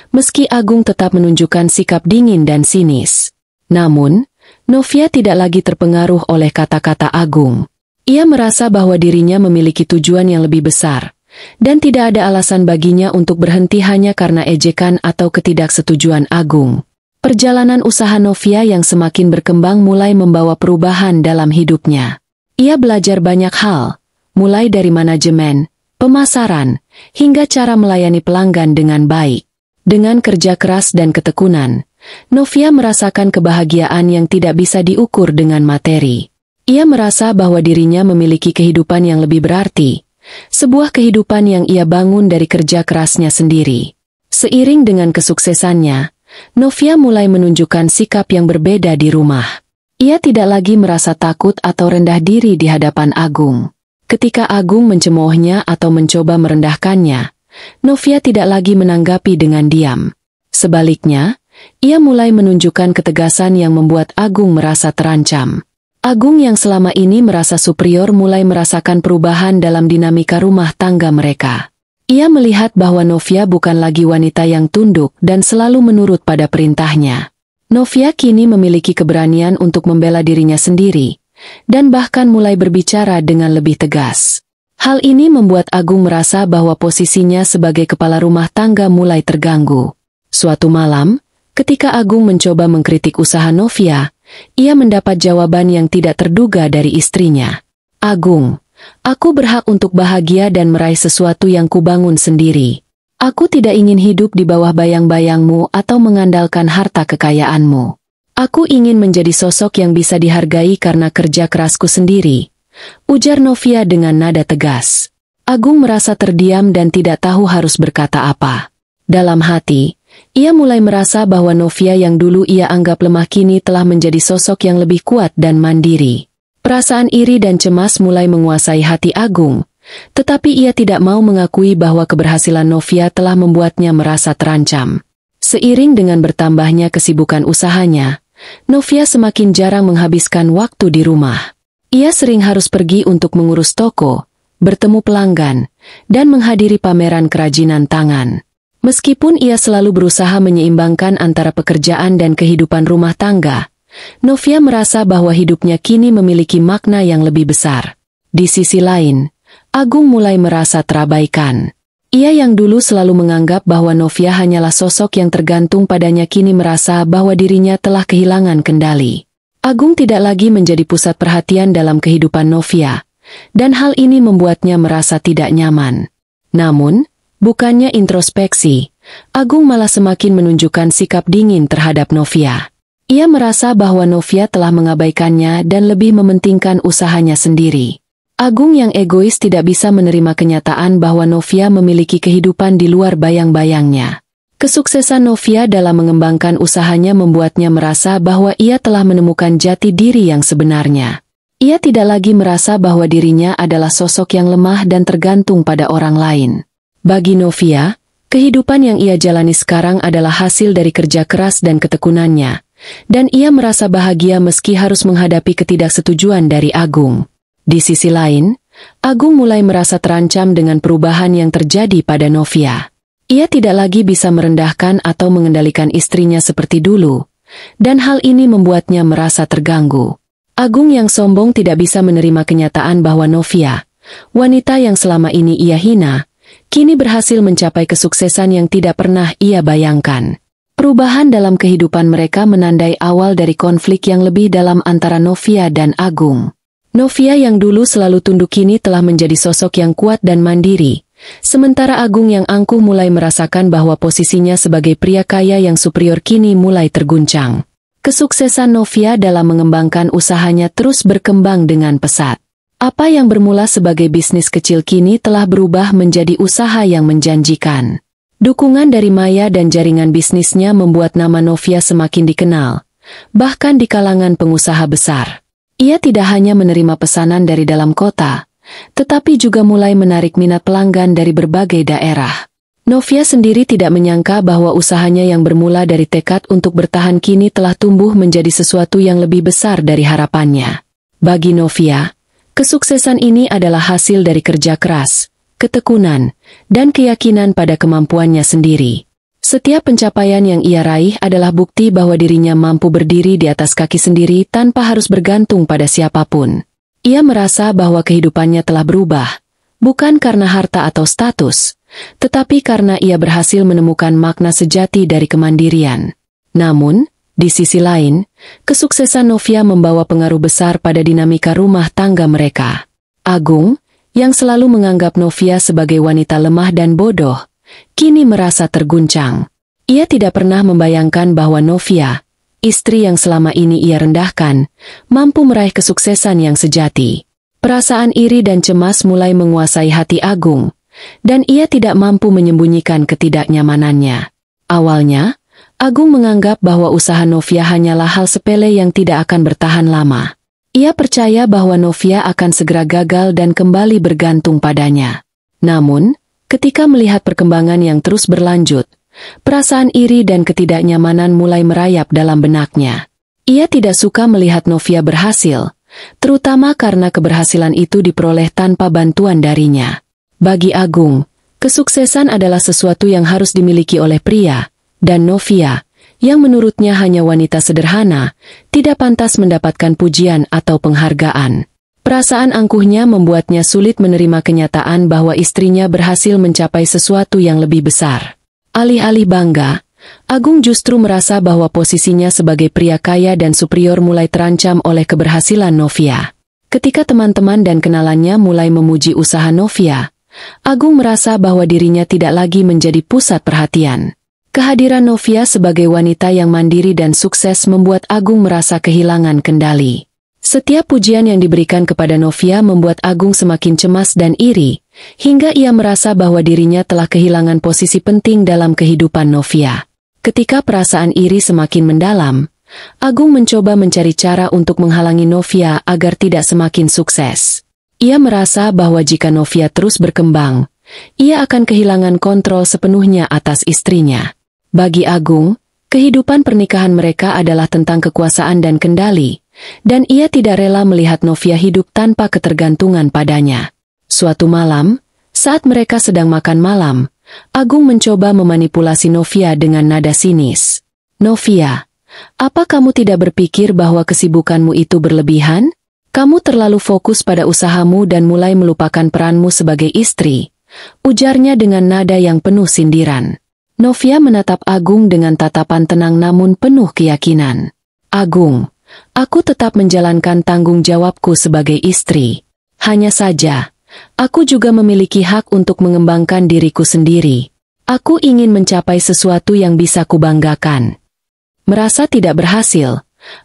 meski Agung tetap menunjukkan sikap dingin dan sinis. Namun, Novia tidak lagi terpengaruh oleh kata-kata Agung. Ia merasa bahwa dirinya memiliki tujuan yang lebih besar, dan tidak ada alasan baginya untuk berhenti hanya karena ejekan atau ketidaksetujuan Agung. Perjalanan usaha Novia yang semakin berkembang mulai membawa perubahan dalam hidupnya. Ia belajar banyak hal, mulai dari manajemen, pemasaran, hingga cara melayani pelanggan dengan baik. Dengan kerja keras dan ketekunan, Novia merasakan kebahagiaan yang tidak bisa diukur dengan materi. Ia merasa bahwa dirinya memiliki kehidupan yang lebih berarti, sebuah kehidupan yang ia bangun dari kerja kerasnya sendiri. Seiring dengan kesuksesannya, Novia mulai menunjukkan sikap yang berbeda di rumah. Ia tidak lagi merasa takut atau rendah diri di hadapan Agung. Ketika Agung mencemoohnya atau mencoba merendahkannya, Novia tidak lagi menanggapi dengan diam. Sebaliknya, ia mulai menunjukkan ketegasan yang membuat Agung merasa terancam. Agung yang selama ini merasa superior mulai merasakan perubahan dalam dinamika rumah tangga mereka. Ia melihat bahwa Novia bukan lagi wanita yang tunduk dan selalu menurut pada perintahnya. Novia kini memiliki keberanian untuk membela dirinya sendiri, dan bahkan mulai berbicara dengan lebih tegas. Hal ini membuat Agung merasa bahwa posisinya sebagai kepala rumah tangga mulai terganggu. Suatu malam, ketika Agung mencoba mengkritik usaha Novia, ia mendapat jawaban yang tidak terduga dari istrinya. Agung, aku berhak untuk bahagia dan meraih sesuatu yang kubangun sendiri. Aku tidak ingin hidup di bawah bayang-bayangmu atau mengandalkan harta kekayaanmu. Aku ingin menjadi sosok yang bisa dihargai karena kerja kerasku sendiri, ujar Novia dengan nada tegas. Agung merasa terdiam dan tidak tahu harus berkata apa. Dalam hati, ia mulai merasa bahwa Novia yang dulu ia anggap lemah kini telah menjadi sosok yang lebih kuat dan mandiri. Perasaan iri dan cemas mulai menguasai hati Agung, tetapi ia tidak mau mengakui bahwa keberhasilan Novia telah membuatnya merasa terancam. Seiring dengan bertambahnya kesibukan usahanya, Novia semakin jarang menghabiskan waktu di rumah. Ia sering harus pergi untuk mengurus toko, bertemu pelanggan, dan menghadiri pameran kerajinan tangan. Meskipun ia selalu berusaha menyeimbangkan antara pekerjaan dan kehidupan rumah tangga, Novia merasa bahwa hidupnya kini memiliki makna yang lebih besar. Di sisi lain, Agung mulai merasa terabaikan. Ia yang dulu selalu menganggap bahwa Novia hanyalah sosok yang tergantung padanya kini merasa bahwa dirinya telah kehilangan kendali. Agung tidak lagi menjadi pusat perhatian dalam kehidupan Novia, dan hal ini membuatnya merasa tidak nyaman. Namun, bukannya introspeksi, Agung malah semakin menunjukkan sikap dingin terhadap Novia. Ia merasa bahwa Novia telah mengabaikannya dan lebih mementingkan usahanya sendiri. Agung yang egois tidak bisa menerima kenyataan bahwa Novia memiliki kehidupan di luar bayang-bayangnya. Kesuksesan Novia dalam mengembangkan usahanya membuatnya merasa bahwa ia telah menemukan jati diri yang sebenarnya. Ia tidak lagi merasa bahwa dirinya adalah sosok yang lemah dan tergantung pada orang lain. Bagi Novia, kehidupan yang ia jalani sekarang adalah hasil dari kerja keras dan ketekunannya, dan ia merasa bahagia meski harus menghadapi ketidaksetujuan dari Agung. Di sisi lain, Agung mulai merasa terancam dengan perubahan yang terjadi pada Novia. Ia tidak lagi bisa merendahkan atau mengendalikan istrinya seperti dulu, dan hal ini membuatnya merasa terganggu. Agung yang sombong tidak bisa menerima kenyataan bahwa Novia, wanita yang selama ini ia hina, kini berhasil mencapai kesuksesan yang tidak pernah ia bayangkan. Perubahan dalam kehidupan mereka menandai awal dari konflik yang lebih dalam antara Novia dan Agung. Novia yang dulu selalu tunduk kini telah menjadi sosok yang kuat dan mandiri, sementara Agung yang angkuh mulai merasakan bahwa posisinya sebagai pria kaya yang superior kini mulai terguncang. Kesuksesan Novia dalam mengembangkan usahanya terus berkembang dengan pesat. Apa yang bermula sebagai bisnis kecil kini telah berubah menjadi usaha yang menjanjikan. Dukungan dari Maya dan jaringan bisnisnya membuat nama Novia semakin dikenal, bahkan di kalangan pengusaha besar. Ia tidak hanya menerima pesanan dari dalam kota, tetapi juga mulai menarik minat pelanggan dari berbagai daerah. Novia sendiri tidak menyangka bahwa usahanya yang bermula dari tekad untuk bertahan kini telah tumbuh menjadi sesuatu yang lebih besar dari harapannya. Bagi Novia, kesuksesan ini adalah hasil dari kerja keras, ketekunan, dan keyakinan pada kemampuannya sendiri. Setiap pencapaian yang ia raih adalah bukti bahwa dirinya mampu berdiri di atas kaki sendiri tanpa harus bergantung pada siapapun. Ia merasa bahwa kehidupannya telah berubah, bukan karena harta atau status, tetapi karena ia berhasil menemukan makna sejati dari kemandirian. Namun, di sisi lain, kesuksesan Novia membawa pengaruh besar pada dinamika rumah tangga mereka. Agung, yang selalu menganggap Novia sebagai wanita lemah dan bodoh, kini merasa terguncang. Ia tidak pernah membayangkan bahwa Novia, istri yang selama ini ia rendahkan, mampu meraih kesuksesan yang sejati. Perasaan iri dan cemas mulai menguasai hati Agung, dan ia tidak mampu menyembunyikan ketidaknyamanannya. Awalnya, Agung menganggap bahwa usaha Novia hanyalah hal sepele yang tidak akan bertahan lama. Ia percaya bahwa Novia akan segera gagal dan kembali bergantung padanya. Namun, Ketika melihat perkembangan yang terus berlanjut, perasaan iri dan ketidaknyamanan mulai merayap dalam benaknya. Ia tidak suka melihat Novia berhasil, terutama karena keberhasilan itu diperoleh tanpa bantuan darinya. Bagi Agung, kesuksesan adalah sesuatu yang harus dimiliki oleh pria, dan Novia, yang menurutnya hanya wanita sederhana, tidak pantas mendapatkan pujian atau penghargaan. Perasaan angkuhnya membuatnya sulit menerima kenyataan bahwa istrinya berhasil mencapai sesuatu yang lebih besar. Alih-alih bangga, Agung justru merasa bahwa posisinya sebagai pria kaya dan superior mulai terancam oleh keberhasilan Novia. Ketika teman-teman dan kenalannya mulai memuji usaha Novia, Agung merasa bahwa dirinya tidak lagi menjadi pusat perhatian. Kehadiran Novia sebagai wanita yang mandiri dan sukses membuat Agung merasa kehilangan kendali. Setiap pujian yang diberikan kepada Novia membuat Agung semakin cemas dan iri, hingga ia merasa bahwa dirinya telah kehilangan posisi penting dalam kehidupan Novia. Ketika perasaan iri semakin mendalam, Agung mencoba mencari cara untuk menghalangi Novia agar tidak semakin sukses. Ia merasa bahwa jika Novia terus berkembang, ia akan kehilangan kontrol sepenuhnya atas istrinya. Bagi Agung, kehidupan pernikahan mereka adalah tentang kekuasaan dan kendali, dan ia tidak rela melihat Novia hidup tanpa ketergantungan padanya. Suatu malam, saat mereka sedang makan malam, Agung mencoba memanipulasi Novia dengan nada sinis. Novia, apa kamu tidak berpikir bahwa kesibukanmu itu berlebihan? Kamu terlalu fokus pada usahamu dan mulai melupakan peranmu sebagai istri, ujarnya dengan nada yang penuh sindiran. Novia menatap Agung dengan tatapan tenang namun penuh keyakinan. Agung, Aku tetap menjalankan tanggung jawabku sebagai istri. Hanya saja, aku juga memiliki hak untuk mengembangkan diriku sendiri. Aku ingin mencapai sesuatu yang bisa kubanggakan. Merasa tidak berhasil,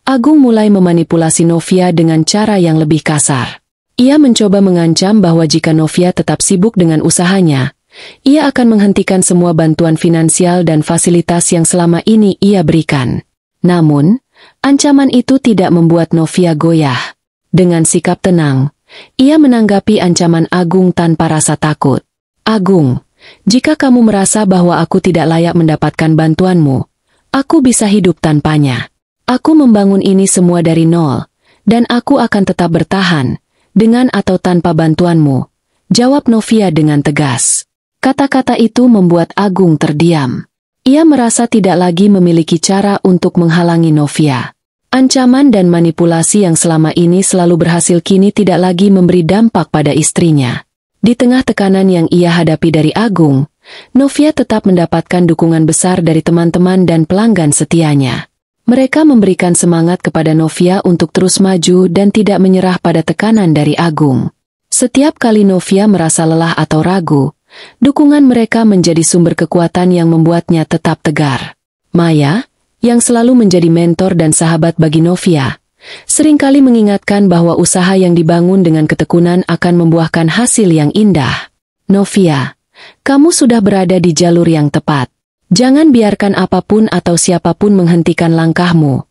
Agung mulai memanipulasi Novia dengan cara yang lebih kasar. Ia mencoba mengancam bahwa jika Novia tetap sibuk dengan usahanya, ia akan menghentikan semua bantuan finansial dan fasilitas yang selama ini ia berikan. Namun, Ancaman itu tidak membuat Novia goyah. Dengan sikap tenang, ia menanggapi ancaman Agung tanpa rasa takut. Agung, jika kamu merasa bahwa aku tidak layak mendapatkan bantuanmu, aku bisa hidup tanpanya. Aku membangun ini semua dari nol, dan aku akan tetap bertahan, dengan atau tanpa bantuanmu. Jawab Novia dengan tegas. Kata-kata itu membuat Agung terdiam. Ia merasa tidak lagi memiliki cara untuk menghalangi Novia. Ancaman dan manipulasi yang selama ini selalu berhasil kini tidak lagi memberi dampak pada istrinya. Di tengah tekanan yang ia hadapi dari Agung, Novia tetap mendapatkan dukungan besar dari teman-teman dan pelanggan setianya. Mereka memberikan semangat kepada Novia untuk terus maju dan tidak menyerah pada tekanan dari Agung. Setiap kali Novia merasa lelah atau ragu, Dukungan mereka menjadi sumber kekuatan yang membuatnya tetap tegar. Maya, yang selalu menjadi mentor dan sahabat bagi Novia, seringkali mengingatkan bahwa usaha yang dibangun dengan ketekunan akan membuahkan hasil yang indah. Novia, kamu sudah berada di jalur yang tepat. Jangan biarkan apapun atau siapapun menghentikan langkahmu,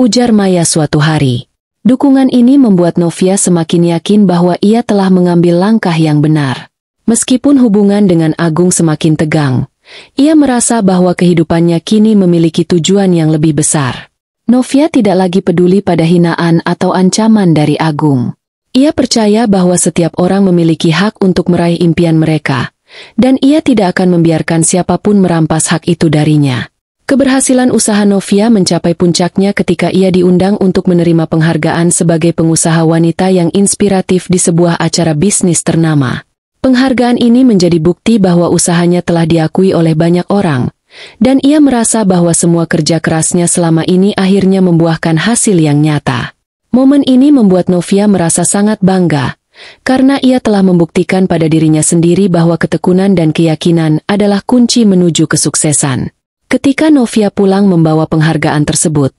ujar Maya suatu hari. Dukungan ini membuat Novia semakin yakin bahwa ia telah mengambil langkah yang benar. Meskipun hubungan dengan Agung semakin tegang, ia merasa bahwa kehidupannya kini memiliki tujuan yang lebih besar. Novia tidak lagi peduli pada hinaan atau ancaman dari Agung. Ia percaya bahwa setiap orang memiliki hak untuk meraih impian mereka, dan ia tidak akan membiarkan siapapun merampas hak itu darinya. Keberhasilan usaha Novia mencapai puncaknya ketika ia diundang untuk menerima penghargaan sebagai pengusaha wanita yang inspiratif di sebuah acara bisnis ternama. Penghargaan ini menjadi bukti bahwa usahanya telah diakui oleh banyak orang, dan ia merasa bahwa semua kerja kerasnya selama ini akhirnya membuahkan hasil yang nyata. Momen ini membuat Novia merasa sangat bangga, karena ia telah membuktikan pada dirinya sendiri bahwa ketekunan dan keyakinan adalah kunci menuju kesuksesan. Ketika Novia pulang membawa penghargaan tersebut,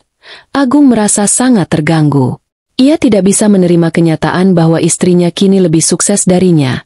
Agung merasa sangat terganggu. Ia tidak bisa menerima kenyataan bahwa istrinya kini lebih sukses darinya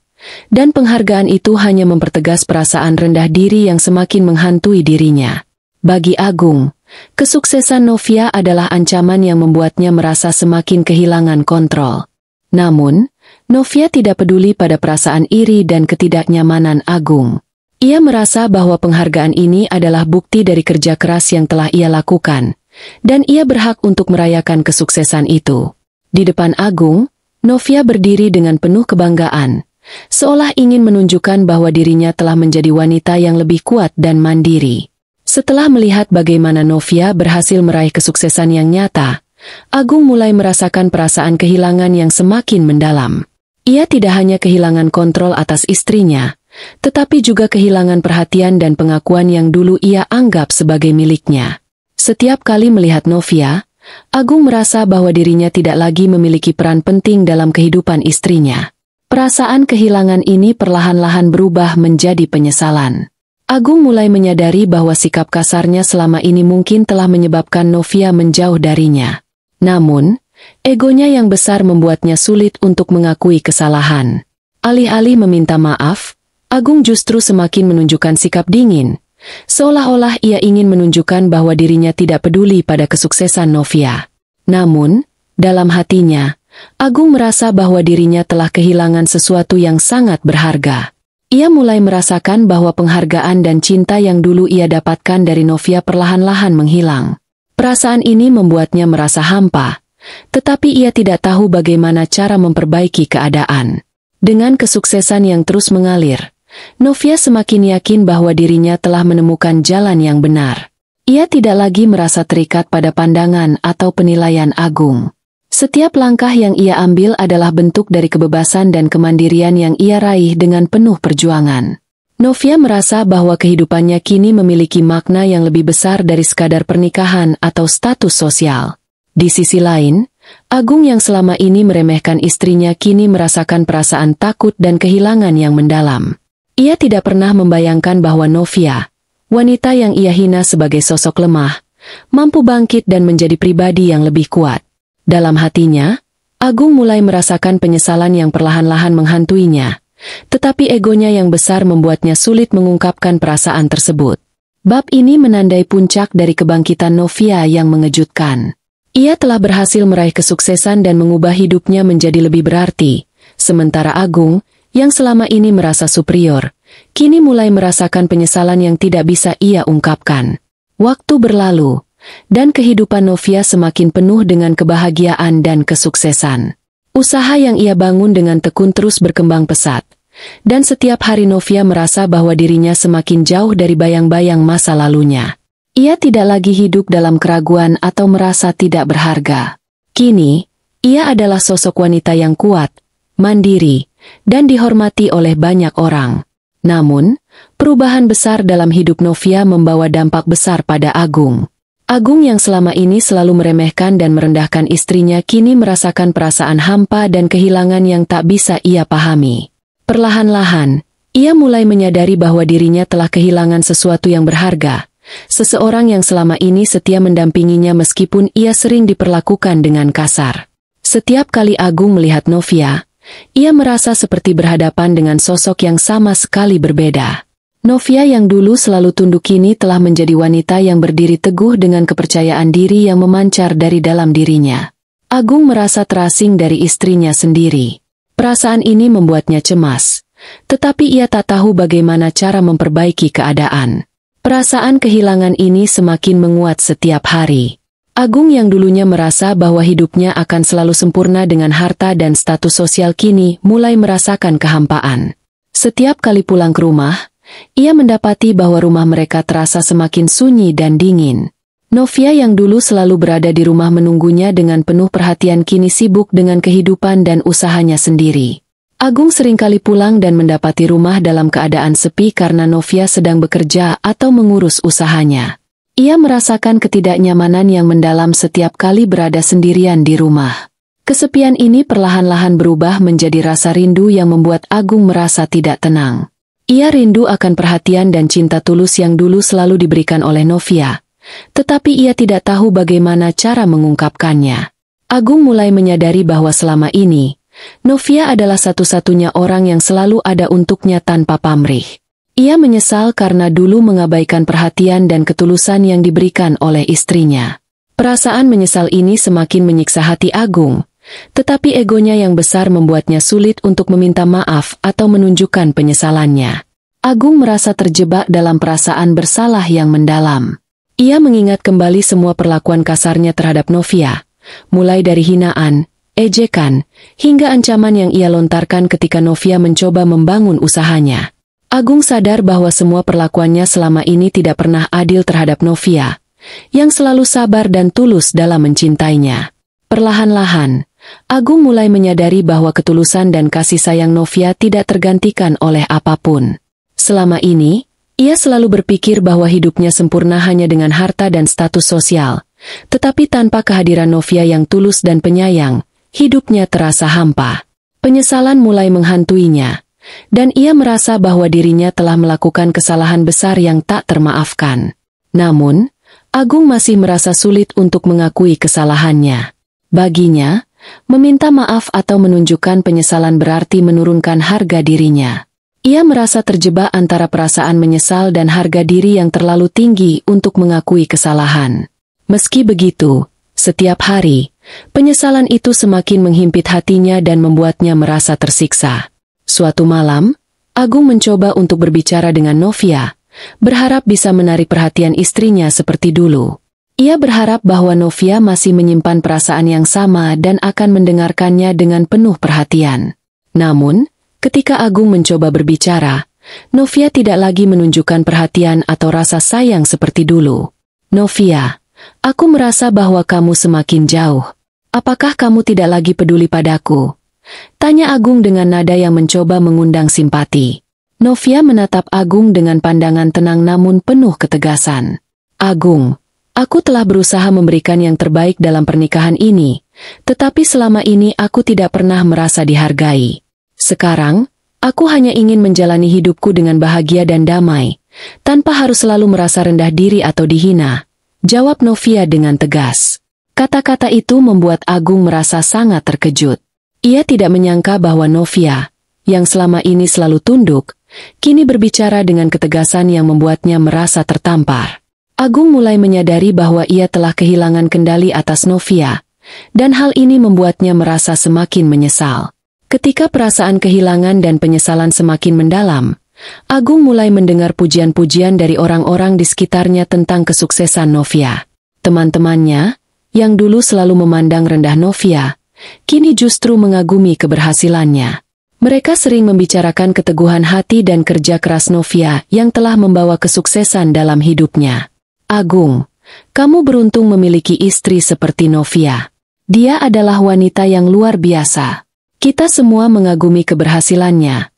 dan penghargaan itu hanya mempertegas perasaan rendah diri yang semakin menghantui dirinya. Bagi Agung, kesuksesan Novia adalah ancaman yang membuatnya merasa semakin kehilangan kontrol. Namun, Novia tidak peduli pada perasaan iri dan ketidaknyamanan Agung. Ia merasa bahwa penghargaan ini adalah bukti dari kerja keras yang telah ia lakukan, dan ia berhak untuk merayakan kesuksesan itu. Di depan Agung, Novia berdiri dengan penuh kebanggaan, seolah ingin menunjukkan bahwa dirinya telah menjadi wanita yang lebih kuat dan mandiri. Setelah melihat bagaimana Novia berhasil meraih kesuksesan yang nyata, Agung mulai merasakan perasaan kehilangan yang semakin mendalam. Ia tidak hanya kehilangan kontrol atas istrinya, tetapi juga kehilangan perhatian dan pengakuan yang dulu ia anggap sebagai miliknya. Setiap kali melihat Novia, Agung merasa bahwa dirinya tidak lagi memiliki peran penting dalam kehidupan istrinya. Perasaan kehilangan ini perlahan-lahan berubah menjadi penyesalan. Agung mulai menyadari bahwa sikap kasarnya selama ini mungkin telah menyebabkan Novia menjauh darinya. Namun, egonya yang besar membuatnya sulit untuk mengakui kesalahan. Alih-alih meminta maaf, Agung justru semakin menunjukkan sikap dingin, seolah-olah ia ingin menunjukkan bahwa dirinya tidak peduli pada kesuksesan Novia. Namun, dalam hatinya, Agung merasa bahwa dirinya telah kehilangan sesuatu yang sangat berharga. Ia mulai merasakan bahwa penghargaan dan cinta yang dulu ia dapatkan dari Novia perlahan-lahan menghilang. Perasaan ini membuatnya merasa hampa, tetapi ia tidak tahu bagaimana cara memperbaiki keadaan. Dengan kesuksesan yang terus mengalir, Novia semakin yakin bahwa dirinya telah menemukan jalan yang benar. Ia tidak lagi merasa terikat pada pandangan atau penilaian agung. Setiap langkah yang ia ambil adalah bentuk dari kebebasan dan kemandirian yang ia raih dengan penuh perjuangan. Novia merasa bahwa kehidupannya kini memiliki makna yang lebih besar dari sekadar pernikahan atau status sosial. Di sisi lain, Agung yang selama ini meremehkan istrinya kini merasakan perasaan takut dan kehilangan yang mendalam. Ia tidak pernah membayangkan bahwa Novia, wanita yang ia hina sebagai sosok lemah, mampu bangkit dan menjadi pribadi yang lebih kuat. Dalam hatinya, Agung mulai merasakan penyesalan yang perlahan-lahan menghantuinya, tetapi egonya yang besar membuatnya sulit mengungkapkan perasaan tersebut. Bab ini menandai puncak dari kebangkitan Novia yang mengejutkan. Ia telah berhasil meraih kesuksesan dan mengubah hidupnya menjadi lebih berarti, sementara Agung, yang selama ini merasa superior, kini mulai merasakan penyesalan yang tidak bisa ia ungkapkan. Waktu berlalu, dan kehidupan Novia semakin penuh dengan kebahagiaan dan kesuksesan. Usaha yang ia bangun dengan tekun terus berkembang pesat, dan setiap hari Novia merasa bahwa dirinya semakin jauh dari bayang-bayang masa lalunya. Ia tidak lagi hidup dalam keraguan atau merasa tidak berharga. Kini, ia adalah sosok wanita yang kuat, mandiri, dan dihormati oleh banyak orang. Namun, perubahan besar dalam hidup Novia membawa dampak besar pada Agung. Agung yang selama ini selalu meremehkan dan merendahkan istrinya kini merasakan perasaan hampa dan kehilangan yang tak bisa ia pahami. Perlahan-lahan, ia mulai menyadari bahwa dirinya telah kehilangan sesuatu yang berharga, seseorang yang selama ini setia mendampinginya meskipun ia sering diperlakukan dengan kasar. Setiap kali Agung melihat Novia, ia merasa seperti berhadapan dengan sosok yang sama sekali berbeda. Novia yang dulu selalu tunduk kini telah menjadi wanita yang berdiri teguh dengan kepercayaan diri yang memancar dari dalam dirinya. Agung merasa terasing dari istrinya sendiri. Perasaan ini membuatnya cemas, tetapi ia tak tahu bagaimana cara memperbaiki keadaan. Perasaan kehilangan ini semakin menguat setiap hari. Agung yang dulunya merasa bahwa hidupnya akan selalu sempurna dengan harta dan status sosial kini mulai merasakan kehampaan. Setiap kali pulang ke rumah, ia mendapati bahwa rumah mereka terasa semakin sunyi dan dingin. Novia yang dulu selalu berada di rumah menunggunya dengan penuh perhatian kini sibuk dengan kehidupan dan usahanya sendiri. Agung seringkali pulang dan mendapati rumah dalam keadaan sepi karena Novia sedang bekerja atau mengurus usahanya. Ia merasakan ketidaknyamanan yang mendalam setiap kali berada sendirian di rumah. Kesepian ini perlahan-lahan berubah menjadi rasa rindu yang membuat Agung merasa tidak tenang. Ia rindu akan perhatian dan cinta tulus yang dulu selalu diberikan oleh Novia, tetapi ia tidak tahu bagaimana cara mengungkapkannya. Agung mulai menyadari bahwa selama ini, Novia adalah satu-satunya orang yang selalu ada untuknya tanpa pamrih. Ia menyesal karena dulu mengabaikan perhatian dan ketulusan yang diberikan oleh istrinya. Perasaan menyesal ini semakin menyiksa hati Agung, tetapi egonya yang besar membuatnya sulit untuk meminta maaf atau menunjukkan penyesalannya. Agung merasa terjebak dalam perasaan bersalah yang mendalam. Ia mengingat kembali semua perlakuan kasarnya terhadap Novia, mulai dari hinaan, ejekan, hingga ancaman yang ia lontarkan ketika Novia mencoba membangun usahanya. Agung sadar bahwa semua perlakuannya selama ini tidak pernah adil terhadap Novia, yang selalu sabar dan tulus dalam mencintainya. Perlahan-lahan, Agung mulai menyadari bahwa ketulusan dan kasih sayang Novia tidak tergantikan oleh apapun. Selama ini, ia selalu berpikir bahwa hidupnya sempurna hanya dengan harta dan status sosial. Tetapi tanpa kehadiran Novia yang tulus dan penyayang, hidupnya terasa hampa. Penyesalan mulai menghantuinya, dan ia merasa bahwa dirinya telah melakukan kesalahan besar yang tak termaafkan. Namun, Agung masih merasa sulit untuk mengakui kesalahannya. Baginya, Meminta maaf atau menunjukkan penyesalan berarti menurunkan harga dirinya. Ia merasa terjebak antara perasaan menyesal dan harga diri yang terlalu tinggi untuk mengakui kesalahan. Meski begitu, setiap hari, penyesalan itu semakin menghimpit hatinya dan membuatnya merasa tersiksa. Suatu malam, Agung mencoba untuk berbicara dengan Novia, berharap bisa menarik perhatian istrinya seperti dulu. Ia berharap bahwa Novia masih menyimpan perasaan yang sama dan akan mendengarkannya dengan penuh perhatian. Namun, ketika Agung mencoba berbicara, Novia tidak lagi menunjukkan perhatian atau rasa sayang seperti dulu. Novia, aku merasa bahwa kamu semakin jauh. Apakah kamu tidak lagi peduli padaku? Tanya Agung dengan nada yang mencoba mengundang simpati. Novia menatap Agung dengan pandangan tenang namun penuh ketegasan. Agung, Aku telah berusaha memberikan yang terbaik dalam pernikahan ini, tetapi selama ini aku tidak pernah merasa dihargai. Sekarang, aku hanya ingin menjalani hidupku dengan bahagia dan damai, tanpa harus selalu merasa rendah diri atau dihina. Jawab Novia dengan tegas. Kata-kata itu membuat Agung merasa sangat terkejut. Ia tidak menyangka bahwa Novia, yang selama ini selalu tunduk, kini berbicara dengan ketegasan yang membuatnya merasa tertampar. Agung mulai menyadari bahwa ia telah kehilangan kendali atas Novia, dan hal ini membuatnya merasa semakin menyesal. Ketika perasaan kehilangan dan penyesalan semakin mendalam, Agung mulai mendengar pujian-pujian dari orang-orang di sekitarnya tentang kesuksesan Novia. Teman-temannya, yang dulu selalu memandang rendah Novia, kini justru mengagumi keberhasilannya. Mereka sering membicarakan keteguhan hati dan kerja keras Novia yang telah membawa kesuksesan dalam hidupnya. Agung, kamu beruntung memiliki istri seperti Novia. Dia adalah wanita yang luar biasa. Kita semua mengagumi keberhasilannya,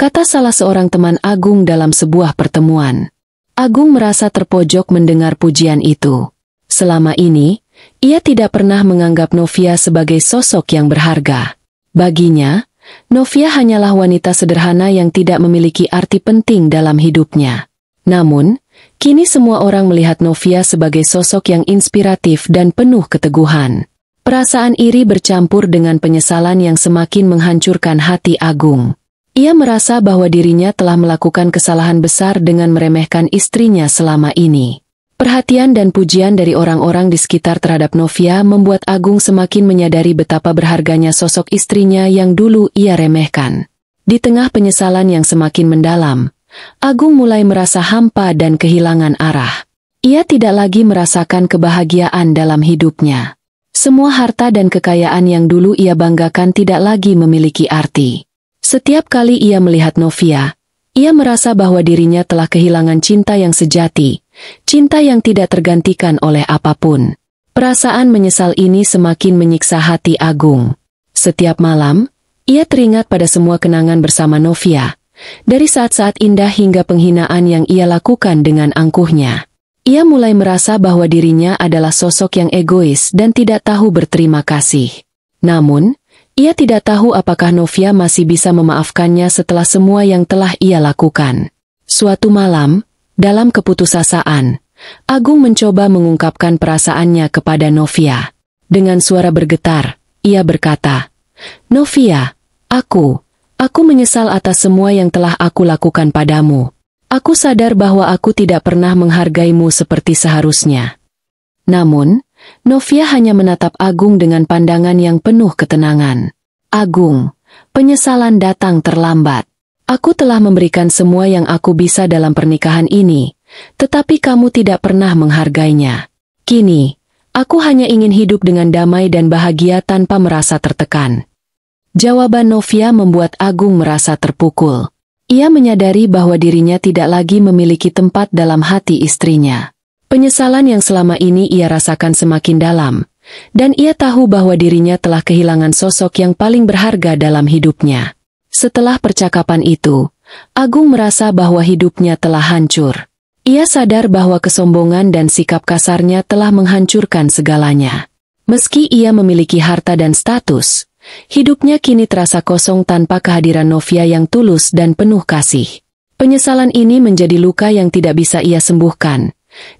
kata salah seorang teman Agung dalam sebuah pertemuan. Agung merasa terpojok mendengar pujian itu. Selama ini, ia tidak pernah menganggap Novia sebagai sosok yang berharga. Baginya, Novia hanyalah wanita sederhana yang tidak memiliki arti penting dalam hidupnya. Namun, Kini semua orang melihat Novia sebagai sosok yang inspiratif dan penuh keteguhan. Perasaan iri bercampur dengan penyesalan yang semakin menghancurkan hati Agung. Ia merasa bahwa dirinya telah melakukan kesalahan besar dengan meremehkan istrinya selama ini. Perhatian dan pujian dari orang-orang di sekitar terhadap Novia membuat Agung semakin menyadari betapa berharganya sosok istrinya yang dulu ia remehkan. Di tengah penyesalan yang semakin mendalam, Agung mulai merasa hampa dan kehilangan arah. Ia tidak lagi merasakan kebahagiaan dalam hidupnya. Semua harta dan kekayaan yang dulu ia banggakan tidak lagi memiliki arti. Setiap kali ia melihat Novia, ia merasa bahwa dirinya telah kehilangan cinta yang sejati, cinta yang tidak tergantikan oleh apapun. Perasaan menyesal ini semakin menyiksa hati Agung. Setiap malam, ia teringat pada semua kenangan bersama Novia, dari saat-saat indah hingga penghinaan yang ia lakukan dengan angkuhnya, ia mulai merasa bahwa dirinya adalah sosok yang egois dan tidak tahu berterima kasih. Namun, ia tidak tahu apakah Novia masih bisa memaafkannya setelah semua yang telah ia lakukan. Suatu malam, dalam keputusasaan, Agung mencoba mengungkapkan perasaannya kepada Novia. Dengan suara bergetar, ia berkata, Novia, aku, Aku menyesal atas semua yang telah aku lakukan padamu. Aku sadar bahwa aku tidak pernah menghargaimu seperti seharusnya. Namun, Novia hanya menatap Agung dengan pandangan yang penuh ketenangan. Agung, penyesalan datang terlambat. Aku telah memberikan semua yang aku bisa dalam pernikahan ini, tetapi kamu tidak pernah menghargainya. Kini, aku hanya ingin hidup dengan damai dan bahagia tanpa merasa tertekan. Jawaban Novia membuat Agung merasa terpukul. Ia menyadari bahwa dirinya tidak lagi memiliki tempat dalam hati istrinya. Penyesalan yang selama ini ia rasakan semakin dalam, dan ia tahu bahwa dirinya telah kehilangan sosok yang paling berharga dalam hidupnya. Setelah percakapan itu, Agung merasa bahwa hidupnya telah hancur. Ia sadar bahwa kesombongan dan sikap kasarnya telah menghancurkan segalanya. Meski ia memiliki harta dan status, Hidupnya kini terasa kosong tanpa kehadiran Novia yang tulus dan penuh kasih. Penyesalan ini menjadi luka yang tidak bisa ia sembuhkan,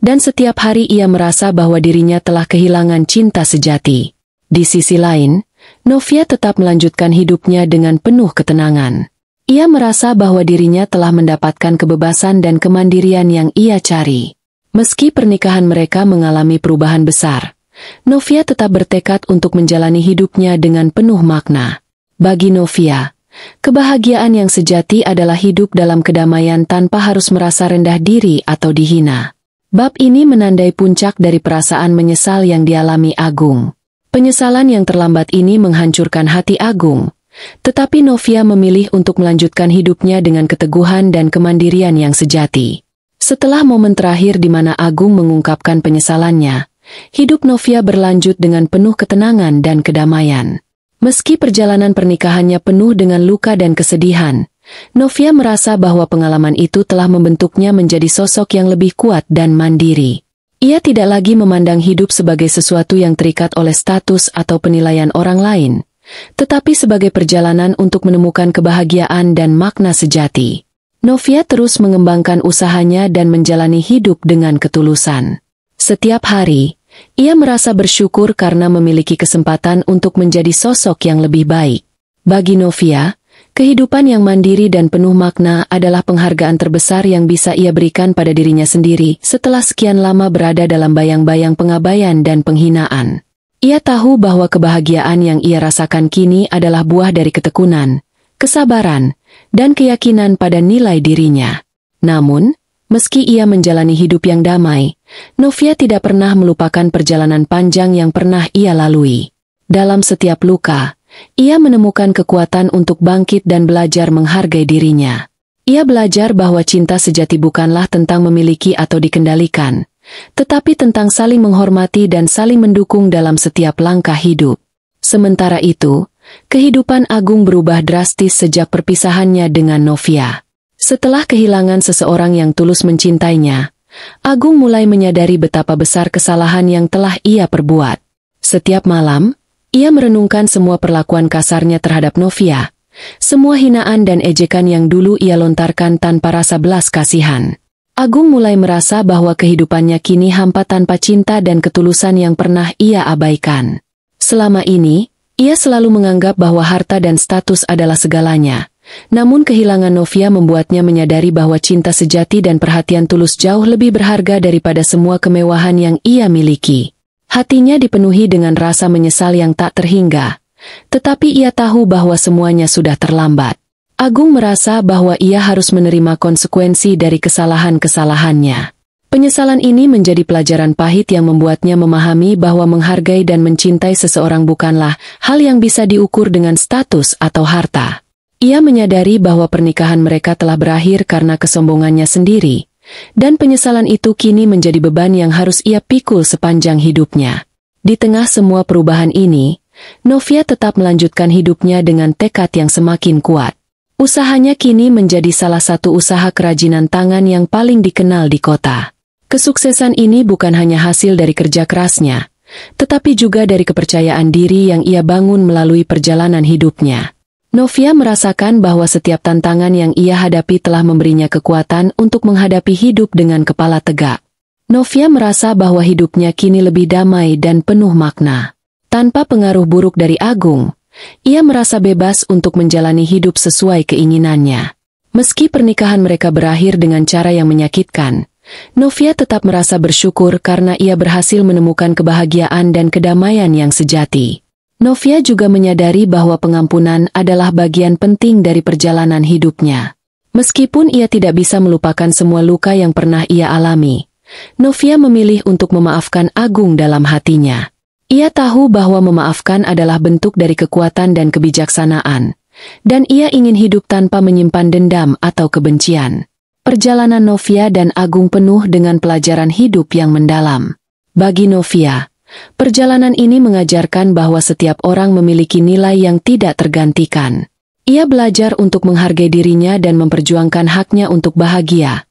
dan setiap hari ia merasa bahwa dirinya telah kehilangan cinta sejati. Di sisi lain, Novia tetap melanjutkan hidupnya dengan penuh ketenangan. Ia merasa bahwa dirinya telah mendapatkan kebebasan dan kemandirian yang ia cari. Meski pernikahan mereka mengalami perubahan besar, Novia tetap bertekad untuk menjalani hidupnya dengan penuh makna. Bagi Novia, kebahagiaan yang sejati adalah hidup dalam kedamaian tanpa harus merasa rendah diri atau dihina. Bab ini menandai puncak dari perasaan menyesal yang dialami Agung. Penyesalan yang terlambat ini menghancurkan hati Agung, tetapi Novia memilih untuk melanjutkan hidupnya dengan keteguhan dan kemandirian yang sejati. Setelah momen terakhir di mana Agung mengungkapkan penyesalannya, Hidup Novia berlanjut dengan penuh ketenangan dan kedamaian. Meski perjalanan pernikahannya penuh dengan luka dan kesedihan, Novia merasa bahwa pengalaman itu telah membentuknya menjadi sosok yang lebih kuat dan mandiri. Ia tidak lagi memandang hidup sebagai sesuatu yang terikat oleh status atau penilaian orang lain, tetapi sebagai perjalanan untuk menemukan kebahagiaan dan makna sejati. Novia terus mengembangkan usahanya dan menjalani hidup dengan ketulusan. Setiap hari, ia merasa bersyukur karena memiliki kesempatan untuk menjadi sosok yang lebih baik. Bagi Novia, kehidupan yang mandiri dan penuh makna adalah penghargaan terbesar yang bisa ia berikan pada dirinya sendiri setelah sekian lama berada dalam bayang-bayang pengabaian dan penghinaan. Ia tahu bahwa kebahagiaan yang ia rasakan kini adalah buah dari ketekunan, kesabaran, dan keyakinan pada nilai dirinya. Namun, Meski ia menjalani hidup yang damai, Novia tidak pernah melupakan perjalanan panjang yang pernah ia lalui. Dalam setiap luka, ia menemukan kekuatan untuk bangkit dan belajar menghargai dirinya. Ia belajar bahwa cinta sejati bukanlah tentang memiliki atau dikendalikan, tetapi tentang saling menghormati dan saling mendukung dalam setiap langkah hidup. Sementara itu, kehidupan Agung berubah drastis sejak perpisahannya dengan Novia. Setelah kehilangan seseorang yang tulus mencintainya, Agung mulai menyadari betapa besar kesalahan yang telah ia perbuat. Setiap malam, ia merenungkan semua perlakuan kasarnya terhadap Novia, semua hinaan dan ejekan yang dulu ia lontarkan tanpa rasa belas kasihan. Agung mulai merasa bahwa kehidupannya kini hampa tanpa cinta dan ketulusan yang pernah ia abaikan. Selama ini, ia selalu menganggap bahwa harta dan status adalah segalanya, namun kehilangan Novia membuatnya menyadari bahwa cinta sejati dan perhatian tulus jauh lebih berharga daripada semua kemewahan yang ia miliki. Hatinya dipenuhi dengan rasa menyesal yang tak terhingga. Tetapi ia tahu bahwa semuanya sudah terlambat. Agung merasa bahwa ia harus menerima konsekuensi dari kesalahan-kesalahannya. Penyesalan ini menjadi pelajaran pahit yang membuatnya memahami bahwa menghargai dan mencintai seseorang bukanlah hal yang bisa diukur dengan status atau harta. Ia menyadari bahwa pernikahan mereka telah berakhir karena kesombongannya sendiri, dan penyesalan itu kini menjadi beban yang harus ia pikul sepanjang hidupnya. Di tengah semua perubahan ini, Novia tetap melanjutkan hidupnya dengan tekad yang semakin kuat. Usahanya kini menjadi salah satu usaha kerajinan tangan yang paling dikenal di kota. Kesuksesan ini bukan hanya hasil dari kerja kerasnya, tetapi juga dari kepercayaan diri yang ia bangun melalui perjalanan hidupnya. Novia merasakan bahwa setiap tantangan yang ia hadapi telah memberinya kekuatan untuk menghadapi hidup dengan kepala tegak. Novia merasa bahwa hidupnya kini lebih damai dan penuh makna. Tanpa pengaruh buruk dari Agung, ia merasa bebas untuk menjalani hidup sesuai keinginannya. Meski pernikahan mereka berakhir dengan cara yang menyakitkan, Novia tetap merasa bersyukur karena ia berhasil menemukan kebahagiaan dan kedamaian yang sejati. Novia juga menyadari bahwa pengampunan adalah bagian penting dari perjalanan hidupnya. Meskipun ia tidak bisa melupakan semua luka yang pernah ia alami, Novia memilih untuk memaafkan Agung dalam hatinya. Ia tahu bahwa memaafkan adalah bentuk dari kekuatan dan kebijaksanaan, dan ia ingin hidup tanpa menyimpan dendam atau kebencian. Perjalanan Novia dan Agung penuh dengan pelajaran hidup yang mendalam. Bagi Novia, Perjalanan ini mengajarkan bahwa setiap orang memiliki nilai yang tidak tergantikan. Ia belajar untuk menghargai dirinya dan memperjuangkan haknya untuk bahagia,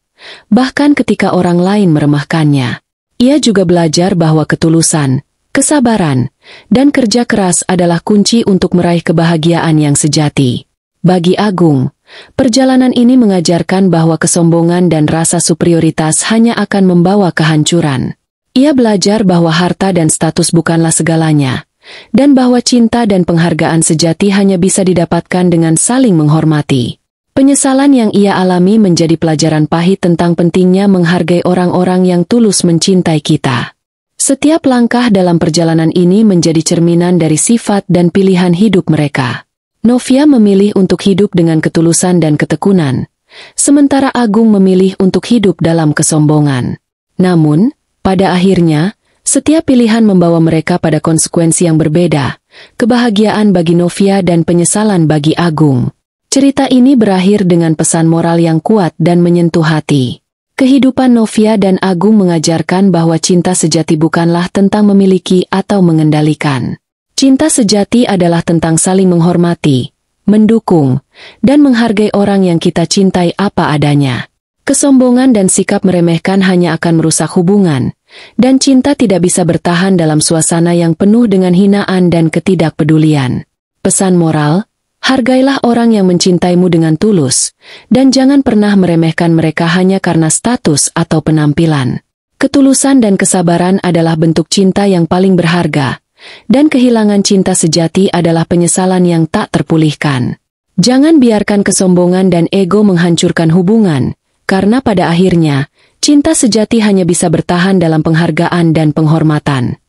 bahkan ketika orang lain meremahkannya. Ia juga belajar bahwa ketulusan, kesabaran, dan kerja keras adalah kunci untuk meraih kebahagiaan yang sejati. Bagi Agung, perjalanan ini mengajarkan bahwa kesombongan dan rasa superioritas hanya akan membawa kehancuran. Ia belajar bahwa harta dan status bukanlah segalanya, dan bahwa cinta dan penghargaan sejati hanya bisa didapatkan dengan saling menghormati. Penyesalan yang ia alami menjadi pelajaran pahit tentang pentingnya menghargai orang-orang yang tulus mencintai kita. Setiap langkah dalam perjalanan ini menjadi cerminan dari sifat dan pilihan hidup mereka. Novia memilih untuk hidup dengan ketulusan dan ketekunan, sementara Agung memilih untuk hidup dalam kesombongan. Namun, pada akhirnya, setiap pilihan membawa mereka pada konsekuensi yang berbeda, kebahagiaan bagi Novia dan penyesalan bagi Agung. Cerita ini berakhir dengan pesan moral yang kuat dan menyentuh hati. Kehidupan Novia dan Agung mengajarkan bahwa cinta sejati bukanlah tentang memiliki atau mengendalikan. Cinta sejati adalah tentang saling menghormati, mendukung, dan menghargai orang yang kita cintai apa adanya. Kesombongan dan sikap meremehkan hanya akan merusak hubungan, dan cinta tidak bisa bertahan dalam suasana yang penuh dengan hinaan dan ketidakpedulian. Pesan moral, hargailah orang yang mencintaimu dengan tulus, dan jangan pernah meremehkan mereka hanya karena status atau penampilan. Ketulusan dan kesabaran adalah bentuk cinta yang paling berharga, dan kehilangan cinta sejati adalah penyesalan yang tak terpulihkan. Jangan biarkan kesombongan dan ego menghancurkan hubungan, karena pada akhirnya, cinta sejati hanya bisa bertahan dalam penghargaan dan penghormatan.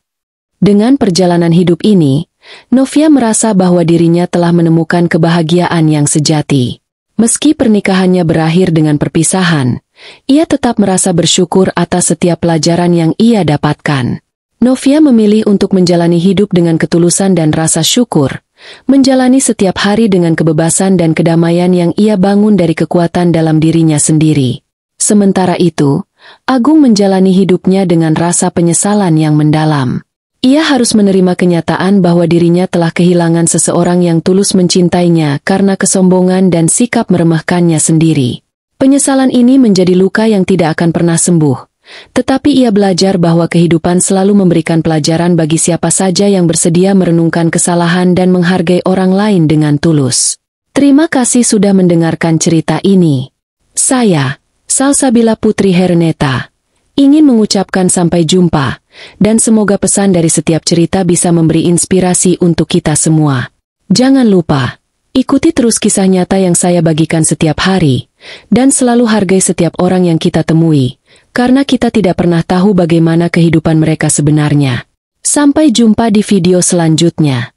Dengan perjalanan hidup ini, Novia merasa bahwa dirinya telah menemukan kebahagiaan yang sejati. Meski pernikahannya berakhir dengan perpisahan, ia tetap merasa bersyukur atas setiap pelajaran yang ia dapatkan. Novia memilih untuk menjalani hidup dengan ketulusan dan rasa syukur, menjalani setiap hari dengan kebebasan dan kedamaian yang ia bangun dari kekuatan dalam dirinya sendiri. Sementara itu, Agung menjalani hidupnya dengan rasa penyesalan yang mendalam. Ia harus menerima kenyataan bahwa dirinya telah kehilangan seseorang yang tulus mencintainya karena kesombongan dan sikap meremehkannya sendiri. Penyesalan ini menjadi luka yang tidak akan pernah sembuh, tetapi ia belajar bahwa kehidupan selalu memberikan pelajaran bagi siapa saja yang bersedia merenungkan kesalahan dan menghargai orang lain dengan tulus. Terima kasih sudah mendengarkan cerita ini. Saya, Salsabila Putri Herneta, ingin mengucapkan sampai jumpa, dan semoga pesan dari setiap cerita bisa memberi inspirasi untuk kita semua. Jangan lupa, ikuti terus kisah nyata yang saya bagikan setiap hari, dan selalu hargai setiap orang yang kita temui karena kita tidak pernah tahu bagaimana kehidupan mereka sebenarnya. Sampai jumpa di video selanjutnya.